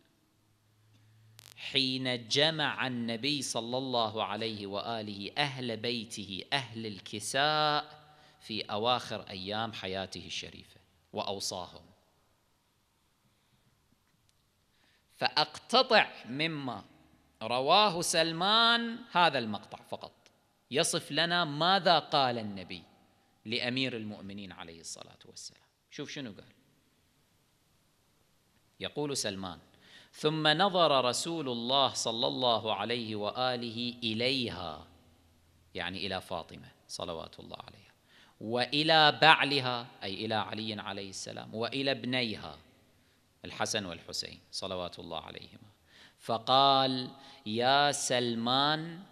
حين جمع النبي صلى الله عليه واله اهل بيته اهل الكساء في اواخر ايام حياته الشريفه واوصاهم فاقتطع مما رواه سلمان هذا المقطع فقط يصف لنا ماذا قال النبي لامير المؤمنين عليه الصلاه والسلام شوف شنو قال يقول سلمان ثم نظر رسول الله صلى الله عليه واله اليها يعني الى فاطمه صلوات الله عليها والى بعلها اي الى علي عليه السلام والى ابنيها الحسن والحسين صلوات الله عليهما فقال يا سلمان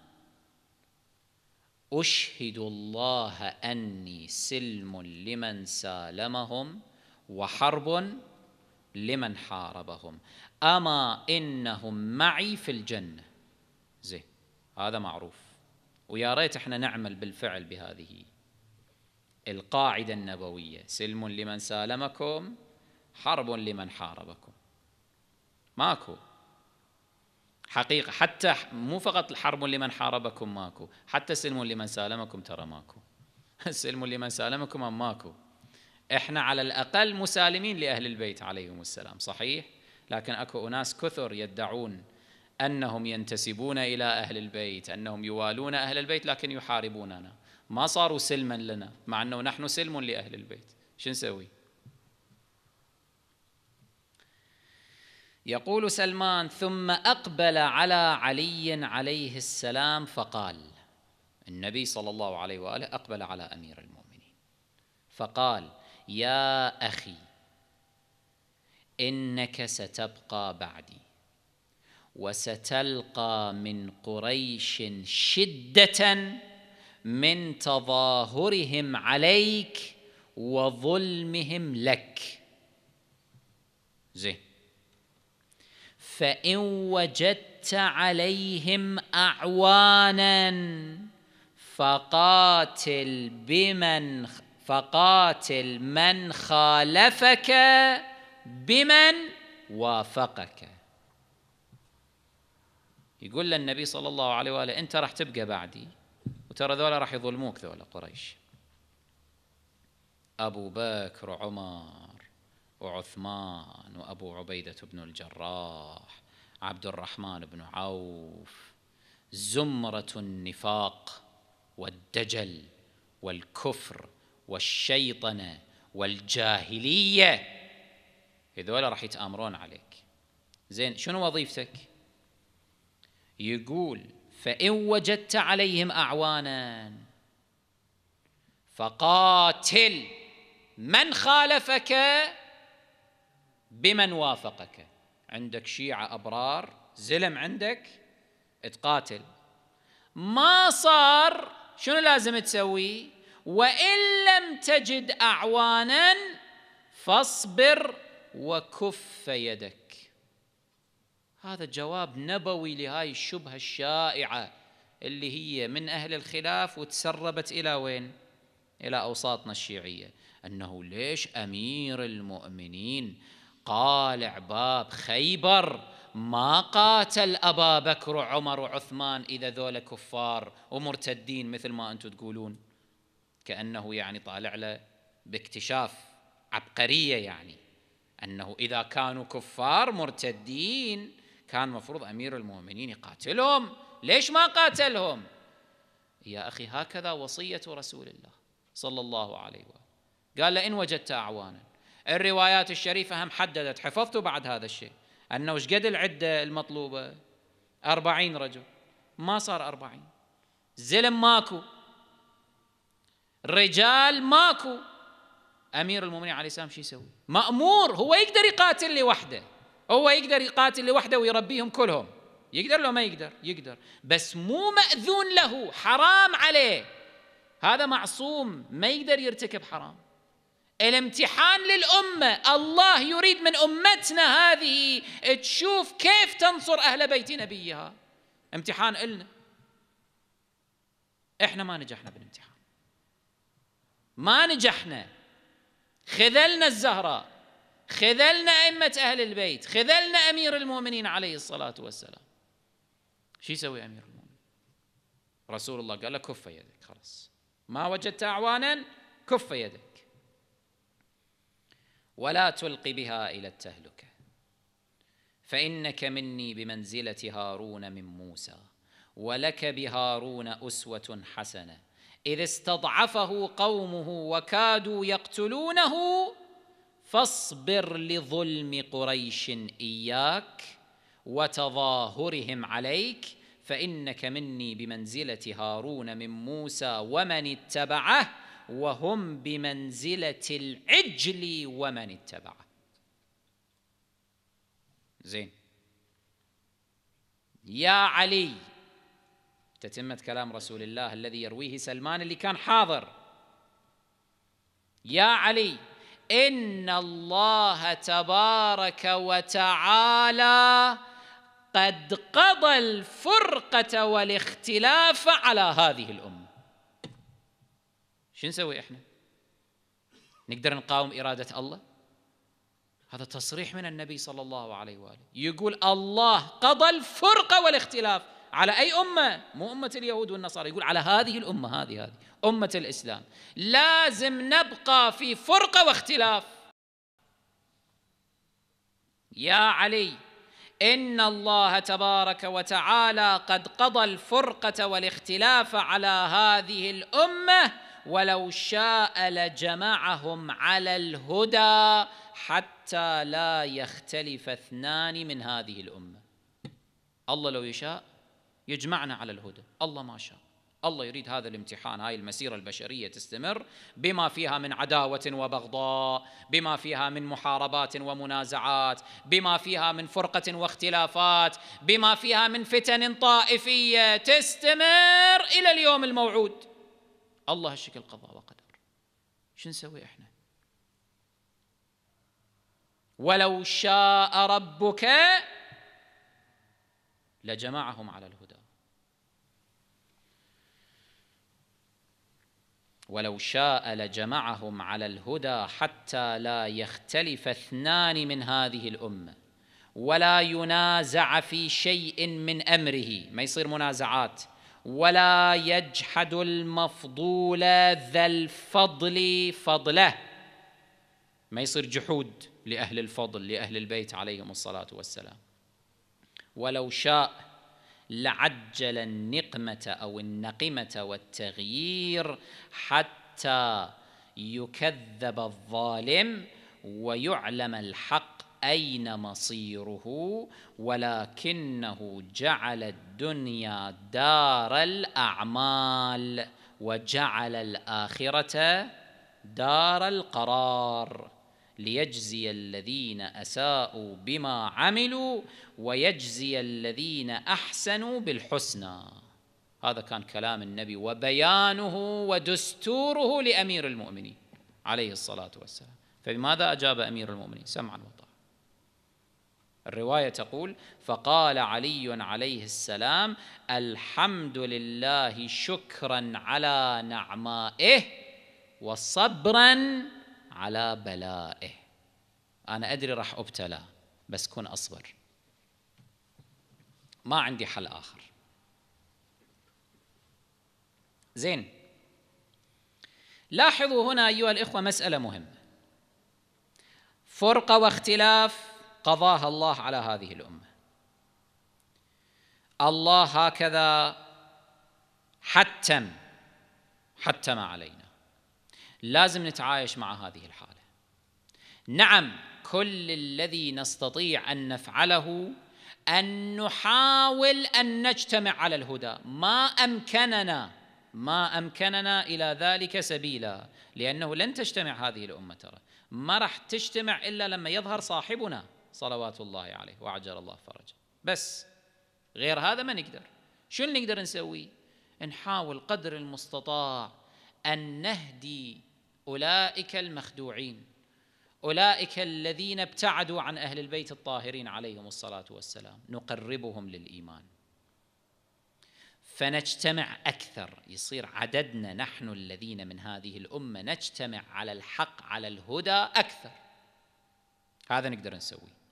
اشهد الله اني سلم لمن سالمهم وحرب لمن حاربهم أما إنهم معي في الجنة زين هذا معروف ويا ريت احنا نعمل بالفعل بهذه القاعدة النبوية سلم لمن سالمكم حرب لمن حاربكم ماكو حقيقة حتى مو فقط حرب لمن حاربكم ماكو حتى سلم لمن سالمكم ترى ماكو سلم لمن سالمكم أم ماكو احنا على الأقل مسالمين لأهل البيت عليهم السلام صحيح؟ لكن اكو اناس كثر يدعون انهم ينتسبون الى اهل البيت انهم يوالون اهل البيت لكن يحاربوننا ما صاروا سلما لنا مع انه نحن سلم لاهل البيت شو نسوي يقول سلمان ثم اقبل على علي عليه السلام فقال النبي صلى الله عليه واله اقبل على امير المؤمنين فقال يا اخي انك ستبقى بعدي وستلقى من قريش شده من تظاهرهم عليك وظلمهم لك زين فان وجدت عليهم اعوانا فقاتل بمن فقاتل من خالفك بمن وافقك يقول للنبي صلى الله عليه واله انت راح تبقى بعدي وترى ذولا راح يظلموك ذولا قريش ابو بكر وعمر وعثمان وابو عبيده بن الجراح عبد الرحمن بن عوف زمره النفاق والدجل والكفر والشيطنه والجاهليه هذول راح يتآمرون عليك زين شنو وظيفتك يقول فإن وجدت عليهم أعوانا فقاتل من خالفك بمن وافقك عندك شيعة أبرار زلم عندك تقاتل ما صار شنو لازم تسوي وإن لم تجد أعوانا فاصبر وكف يدك هذا جواب نبوي لهاي الشبهة الشائعة اللي هي من أهل الخلاف وتسربت إلى وين؟ إلى أوساطنا الشيعية أنه ليش أمير المؤمنين قال باب خيبر ما قاتل أبا بكر وعمر وعثمان إذا ذولا كفار ومرتدين مثل ما أنتم تقولون كأنه يعني طالع له باكتشاف عبقرية يعني أنه إذا كانوا كفار مرتدين كان مفروض أمير المؤمنين يقاتلهم ليش ما قاتلهم يا أخي هكذا وصية رسول الله صلى الله عليه وآله قال إن وجدت أعوانا الروايات الشريفة هم حددت حفظت بعد هذا الشيء أنه ايش قد العدة المطلوبة أربعين رجل ما صار أربعين زلم ماكو رجال ماكو امير المؤمنين عليه السلام شو يسوي؟ مامور هو يقدر يقاتل لوحده هو يقدر يقاتل لوحده ويربيهم كلهم يقدر لو ما يقدر يقدر بس مو ماذون له حرام عليه هذا معصوم ما يقدر يرتكب حرام الامتحان للأمة الله يريد من أمتنا هذه تشوف كيف تنصر أهل بيت نبيها امتحان إلنا إحنا ما نجحنا بالامتحان ما نجحنا خذلنا الزهراء خذلنا أئمة أهل البيت خذلنا أمير المؤمنين عليه الصلاة والسلام شو يسوي أمير المؤمنين رسول الله قال له كف يدك خلاص ما وجدت أعوانا كف يدك ولا تلقي بها إلى التهلكة فإنك مني بمنزلة هارون من موسى ولك بهارون أسوة حسنة إذ استضعفه قومه وكادوا يقتلونه فاصبر لظلم قريش إياك وتظاهرهم عليك فإنك مني بمنزلة هارون من موسى ومن اتبعه وهم بمنزلة العجل ومن اتبعه زين يا علي تتمة كلام رسول الله الذي يرويه سلمان اللي كان حاضر يا علي إن الله تبارك وتعالى قد قضى الفرقة والاختلاف على هذه الأمة شو نسوي إحنا؟ نقدر نقاوم إرادة الله؟ هذا تصريح من النبي صلى الله عليه وآله يقول الله قضى الفرقة والاختلاف على أي أمة مو أمة اليهود والنصارى يقول على هذه الأمة هذه هذه أمة الإسلام لازم نبقى في فرقة واختلاف يا علي إن الله تبارك وتعالى قد قضى الفرقة والاختلاف على هذه الأمة ولو شاء لجمعهم على الهدى حتى لا يختلف اثنان من هذه الامه الله لو يشاء يجمعنا على الهدى الله ما شاء الله يريد هذا الامتحان هاي المسيرة البشرية تستمر بما فيها من عداوة وبغضاء بما فيها من محاربات ومنازعات بما فيها من فرقة واختلافات بما فيها من فتن طائفية تستمر إلى اليوم الموعود الله الشكل قضاء وقدر شو نسوي احنا ولو شاء ربك لجمعهم على الهدى ولو شاء لجمعهم على الهدى حتى لا يختلف اثنان من هذه الامه ولا ينازع في شيء من امره ما يصير منازعات ولا يجحد المفضول ذا الفضل فضله ما يصير جحود لاهل الفضل لاهل البيت عليهم الصلاه والسلام ولو شاء لعجل النقمة أو النقمة والتغيير حتى يكذب الظالم ويعلم الحق أين مصيره ولكنه جعل الدنيا دار الأعمال وجعل الآخرة دار القرار ليجزي الذين اساءوا بما عملوا ويجزي الذين احسنوا بالحسنى هذا كان كلام النبي وبيانه ودستوره لامير المؤمنين عليه الصلاه والسلام فبماذا اجاب امير المؤمنين سمعا وطاعه الروايه تقول فقال علي عليه السلام الحمد لله شكرا على نعمائه وصبرا على بلائه أنا أدري راح أبتلى بس كن أصبر ما عندي حل آخر زين لاحظوا هنا أيها الإخوة مسألة مهمة فرقة واختلاف قضاها الله على هذه الأمة الله هكذا حتم حتم علينا لازم نتعايش مع هذه الحاله نعم كل الذي نستطيع ان نفعله ان نحاول ان نجتمع على الهدى ما امكننا ما امكننا الى ذلك سبيلا لانه لن تجتمع هذه الامه ترى ما راح تجتمع الا لما يظهر صاحبنا صلوات الله عليه وعجل الله فرجه بس غير هذا ما نقدر شو نقدر نسوي نحاول قدر المستطاع ان نهدي أولئك المخدوعين أولئك الذين ابتعدوا عن أهل البيت الطاهرين عليهم الصلاة والسلام نقربهم للإيمان فنجتمع أكثر يصير عددنا نحن الذين من هذه الأمة نجتمع على الحق على الهدى أكثر هذا نقدر نسويه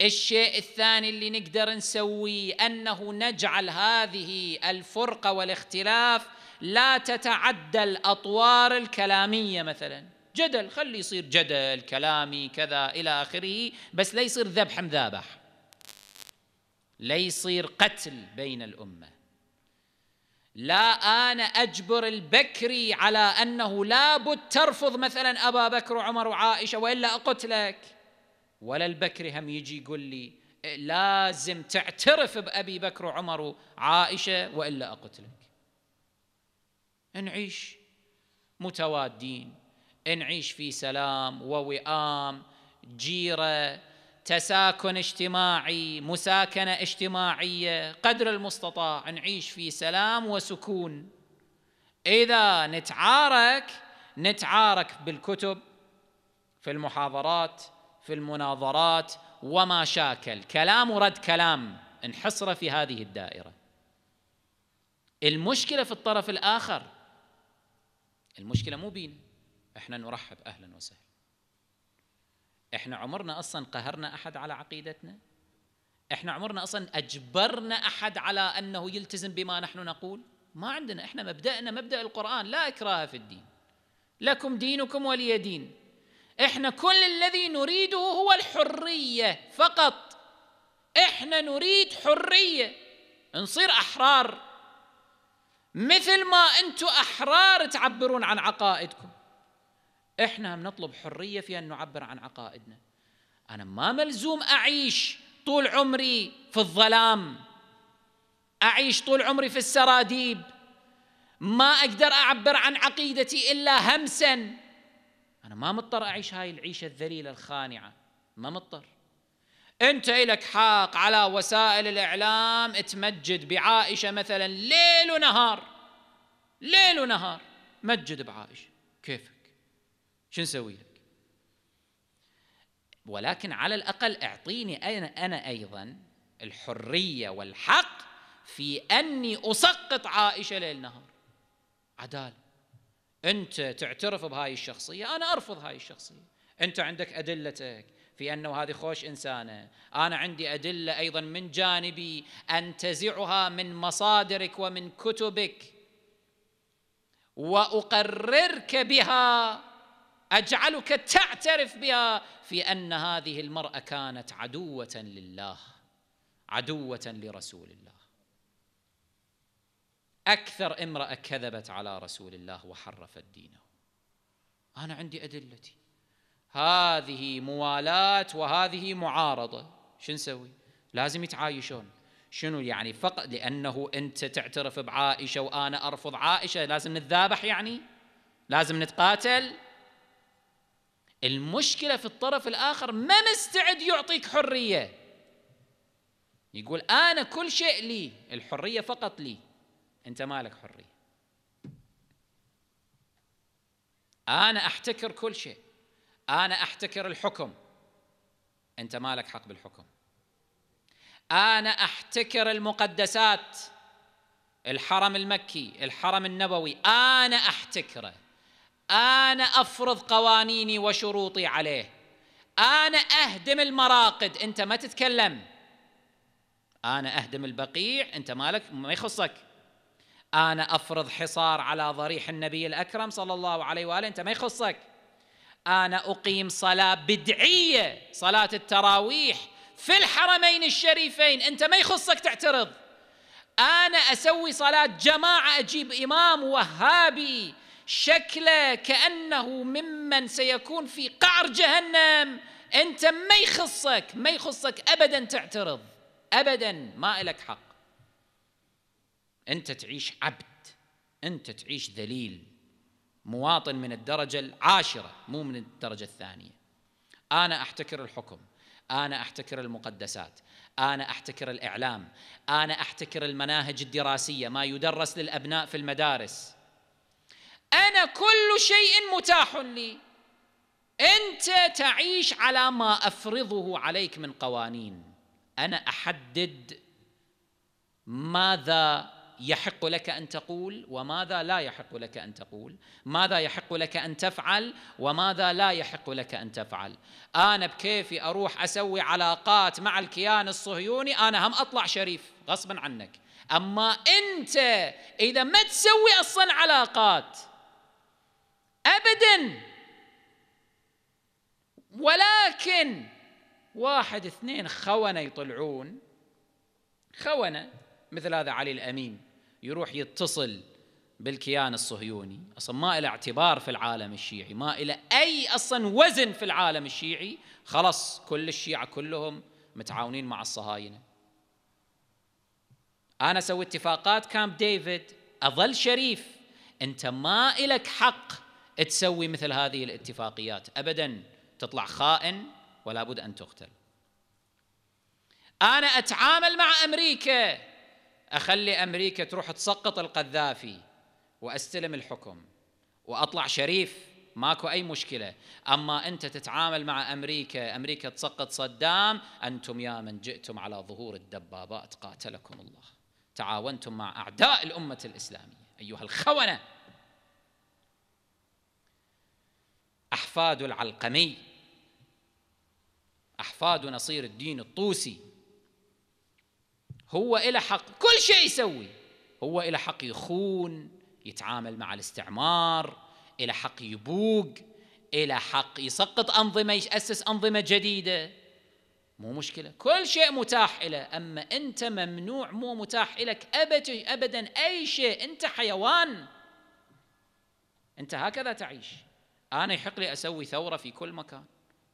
الشيء الثاني اللي نقدر نسويه انه نجعل هذه الفرقه والاختلاف لا تتعدى الأطوار الكلامية مثلا جدل خلي يصير جدل كلامي كذا إلى آخره بس لا يصير ذبح مذابح لا يصير قتل بين الأمة لا أنا أجبر البكري على أنه لابد ترفض مثلا أبا بكر وعمر وعائشة وإلا أقتلك ولا البكري هم يجي يقول لي لازم تعترف بأبي بكر وعمر وعائشة وإلا أقتلك نعيش متوادين نعيش في سلام ووئام جيره تساكن اجتماعي مساكنه اجتماعيه قدر المستطاع نعيش في سلام وسكون اذا نتعارك نتعارك بالكتب في المحاضرات في المناظرات وما شاكل كلام ورد كلام انحصر في هذه الدائره المشكله في الطرف الاخر المشكله مو بينا احنا نرحب اهلا وسهلا احنا عمرنا اصلا قهرنا احد على عقيدتنا احنا عمرنا اصلا اجبرنا احد على انه يلتزم بما نحن نقول ما عندنا احنا مبدانا مبدا القران لا اكراه في الدين لكم دينكم ولي دين احنا كل الذي نريده هو الحريه فقط احنا نريد حريه نصير احرار مثل ما انتم احرار تعبرون عن عقائدكم احنا نطلب حريه في ان نعبر عن عقائدنا انا ما ملزوم اعيش طول عمري في الظلام اعيش طول عمري في السراديب ما اقدر اعبر عن عقيدتي الا همسا انا ما مضطر اعيش هاي العيشه الذليله الخانعه ما مضطر انت لك حق على وسائل الاعلام تمجد بعائشه مثلا ليل ونهار ليل ونهار مجد بعائشه كيفك شو نسوي لك ولكن على الاقل اعطيني انا انا ايضا الحريه والحق في اني اسقط عائشه ليل نهار عداله انت تعترف بهاي الشخصيه انا ارفض هاي الشخصيه انت عندك ادلتك في انه هذه خوش انسانه، انا عندي ادله ايضا من جانبي انتزعها من مصادرك ومن كتبك واقررك بها اجعلك تعترف بها في ان هذه المراه كانت عدوه لله عدوه لرسول الله اكثر امراه كذبت على رسول الله وحرفت دينه انا عندي ادلتي هذه موالاة وهذه معارضة شو نسوي لازم يتعايشون شنو يعني فقط لأنه أنت تعترف بعائشة وأنا أرفض عائشة لازم نتذابح يعني لازم نتقاتل المشكلة في الطرف الآخر ما مستعد يعطيك حرية يقول أنا كل شيء لي الحرية فقط لي أنت مالك حرية أنا أحتكر كل شيء انا احتكر الحكم انت مالك حق بالحكم انا احتكر المقدسات الحرم المكي الحرم النبوي انا احتكره انا افرض قوانيني وشروطي عليه انا اهدم المراقد انت ما تتكلم انا اهدم البقيع انت مالك ما يخصك انا افرض حصار على ضريح النبي الاكرم صلى الله عليه واله انت ما يخصك انا اقيم صلاه بدعيه صلاه التراويح في الحرمين الشريفين انت ما يخصك تعترض انا اسوي صلاه جماعه اجيب امام وهابي شكله كانه ممن سيكون في قعر جهنم انت ما يخصك ما يخصك ابدا تعترض ابدا ما لك حق انت تعيش عبد انت تعيش ذليل مواطن من الدرجة العاشرة مو من الدرجة الثانية أنا أحتكر الحكم أنا أحتكر المقدسات أنا أحتكر الإعلام أنا أحتكر المناهج الدراسية ما يدرس للأبناء في المدارس أنا كل شيء متاح لي أنت تعيش على ما أفرضه عليك من قوانين أنا أحدد ماذا يحق لك ان تقول وماذا لا يحق لك ان تقول ماذا يحق لك ان تفعل وماذا لا يحق لك ان تفعل انا بكيفي اروح اسوي علاقات مع الكيان الصهيوني انا هم اطلع شريف غصبا عنك اما انت اذا ما تسوي اصلا علاقات ابدا ولكن واحد اثنين خونه يطلعون خونه مثل هذا علي الامين يروح يتصل بالكيان الصهيوني أصلا ما إلى اعتبار في العالم الشيعي ما إلى أي أصلا وزن في العالم الشيعي خلاص كل الشيعة كلهم متعاونين مع الصهاينة أنا أسوي اتفاقات كامب ديفيد أظل شريف أنت ما إلك حق تسوي مثل هذه الاتفاقيات أبدا تطلع خائن ولا بد أن تقتل أنا أتعامل مع أمريكا اخلي امريكا تروح تسقط القذافي واستلم الحكم واطلع شريف ماكو اي مشكله اما انت تتعامل مع امريكا امريكا تسقط صدام انتم يا من جئتم على ظهور الدبابات قاتلكم الله تعاونتم مع اعداء الامه الاسلاميه ايها الخونه احفاد العلقمي احفاد نصير الدين الطوسي هو إلى حق كل شيء يسوي هو إلى حق يخون يتعامل مع الاستعمار إلى حق يبوق إلى حق يسقط أنظمة يأسس أنظمة جديدة مو مشكلة كل شيء متاح له أما أنت ممنوع مو متاح لك أبدا أبدا أي شيء أنت حيوان أنت هكذا تعيش أنا يحق لي أسوي ثورة في كل مكان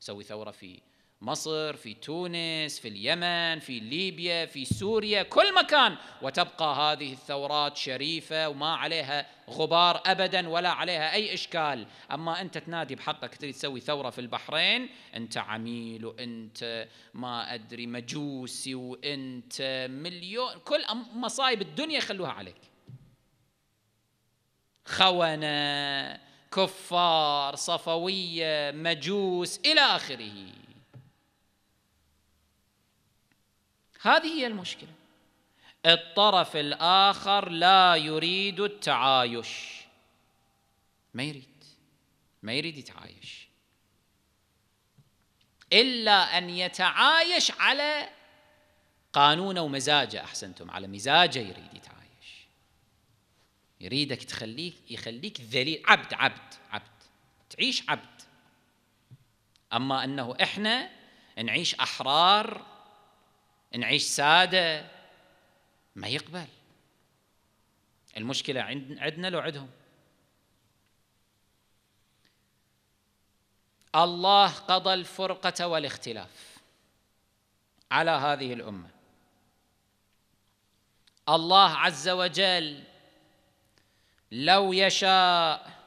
أسوي ثورة في مصر في تونس في اليمن في ليبيا في سوريا كل مكان وتبقى هذه الثورات شريفه وما عليها غبار ابدا ولا عليها اي اشكال اما انت تنادي بحقك تريد تسوي ثوره في البحرين انت عميل وانت ما ادري مجوسي وانت مليون كل مصايب الدنيا خلوها عليك خونه كفار صفويه مجوس الى اخره هذه هي المشكله الطرف الاخر لا يريد التعايش ما يريد ما يريد يتعايش الا ان يتعايش على قانونه ومزاجه احسنتم على مزاجه يريد يتعايش يريدك تخليك يخليك ذليل عبد عبد عبد تعيش عبد اما انه احنا نعيش احرار نعيش ساده ما يقبل المشكله عندنا لو عندهم الله قضى الفرقه والاختلاف على هذه الامه الله عز وجل لو يشاء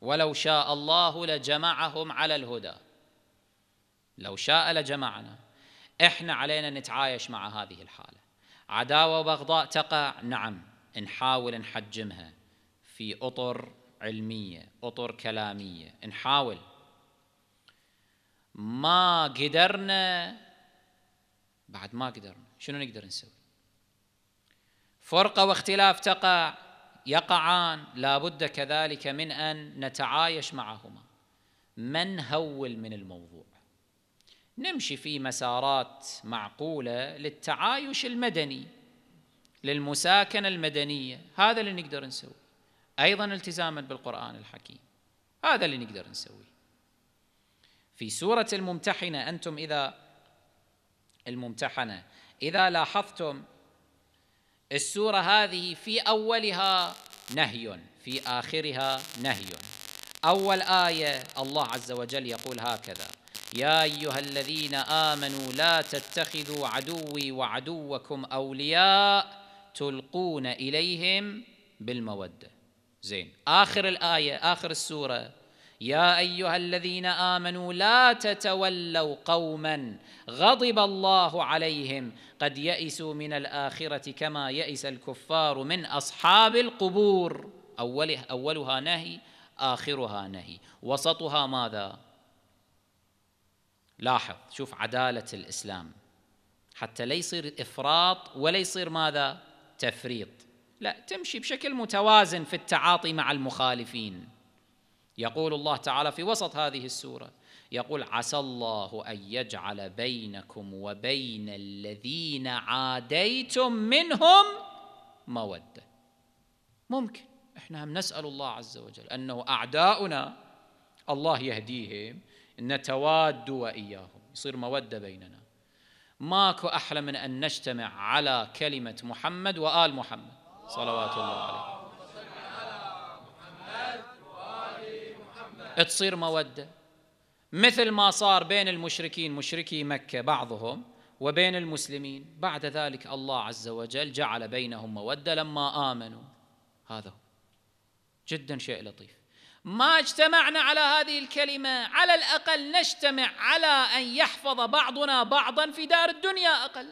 ولو شاء الله لجمعهم على الهدى لو شاء لجمعنا احنا علينا نتعايش مع هذه الحاله عداوه وبغضاء تقع نعم نحاول نحجمها في اطر علميه اطر كلاميه نحاول ما قدرنا بعد ما قدرنا شنو نقدر نسوي فرقه واختلاف تقع يقعان لابد كذلك من ان نتعايش معهما ما نهول من الموضوع نمشي في مسارات معقوله للتعايش المدني للمساكنه المدنيه هذا اللي نقدر نسويه ايضا التزاما بالقران الحكيم هذا اللي نقدر نسويه في سوره الممتحنه انتم اذا الممتحنه اذا لاحظتم السوره هذه في اولها نهي في اخرها نهي اول ايه الله عز وجل يقول هكذا يا ايها الذين امنوا لا تتخذوا عدوي وعدوكم اولياء تلقون اليهم بالموده زين اخر الايه اخر السوره يا ايها الذين امنوا لا تتولوا قوما غضب الله عليهم قد يئسوا من الاخره كما يئس الكفار من اصحاب القبور اولها نهي اخرها نهي وسطها ماذا لاحظ شوف عدالة الإسلام حتى لا يصير إفراط ولا يصير ماذا تفريط لا تمشي بشكل متوازن في التعاطي مع المخالفين يقول الله تعالى في وسط هذه السورة يقول عسى الله أن يجعل بينكم وبين الذين عاديتم منهم مودة ممكن احنا هم نسأل الله عز وجل أنه أعداؤنا الله يهديهم نتواد وإياهم يصير مودة بيننا ماكو أحلى من أن نجتمع على كلمة محمد وآل محمد صلوات الله عليه تصير مودة مثل ما صار بين المشركين مشركي مكة بعضهم وبين المسلمين بعد ذلك الله عز وجل جعل بينهم مودة لما آمنوا هذا جدا شيء لطيف ما اجتمعنا على هذه الكلمة على الأقل نجتمع على أن يحفظ بعضنا بعضا في دار الدنيا أقل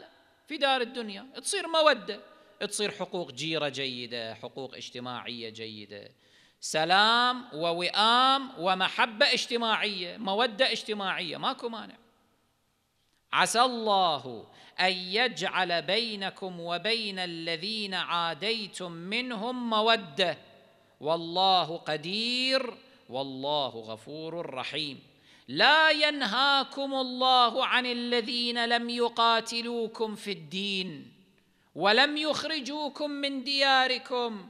في دار الدنيا تصير مودة تصير حقوق جيرة جيدة حقوق اجتماعية جيدة سلام ووئام ومحبة اجتماعية مودة اجتماعية ماكو مانع عسى الله أن يجعل بينكم وبين الذين عاديتم منهم مودة والله قدير والله غفور رحيم لا ينهاكم الله عن الذين لم يقاتلوكم في الدين ولم يخرجوكم من دياركم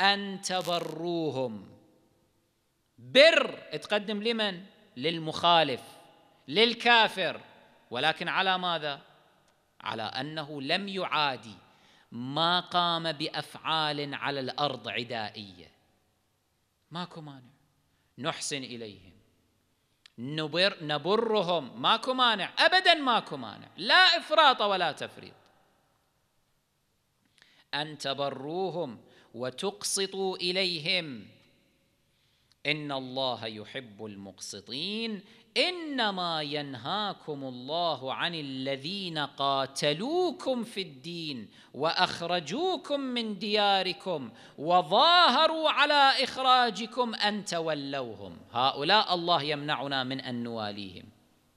أن تبروهم بر تقدم لمن؟ للمخالف للكافر ولكن على ماذا؟ على أنه لم يعادي ما قام بافعال على الارض عدائيه ماكو مانع نحسن اليهم نبر نبرهم ماكو مانع ابدا ماكو مانع لا افراط ولا تفريط ان تبروهم وتقسطوا اليهم ان الله يحب المقسطين انما ينهاكم الله عن الذين قاتلوكم في الدين واخرجوكم من دياركم وظاهروا على اخراجكم ان تولوهم هؤلاء الله يمنعنا من ان نواليهم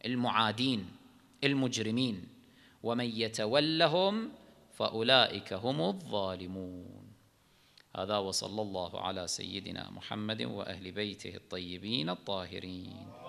المعادين المجرمين ومن يتولهم فاولئك هم الظالمون هذا وصلى الله على سيدنا محمد واهل بيته الطيبين الطاهرين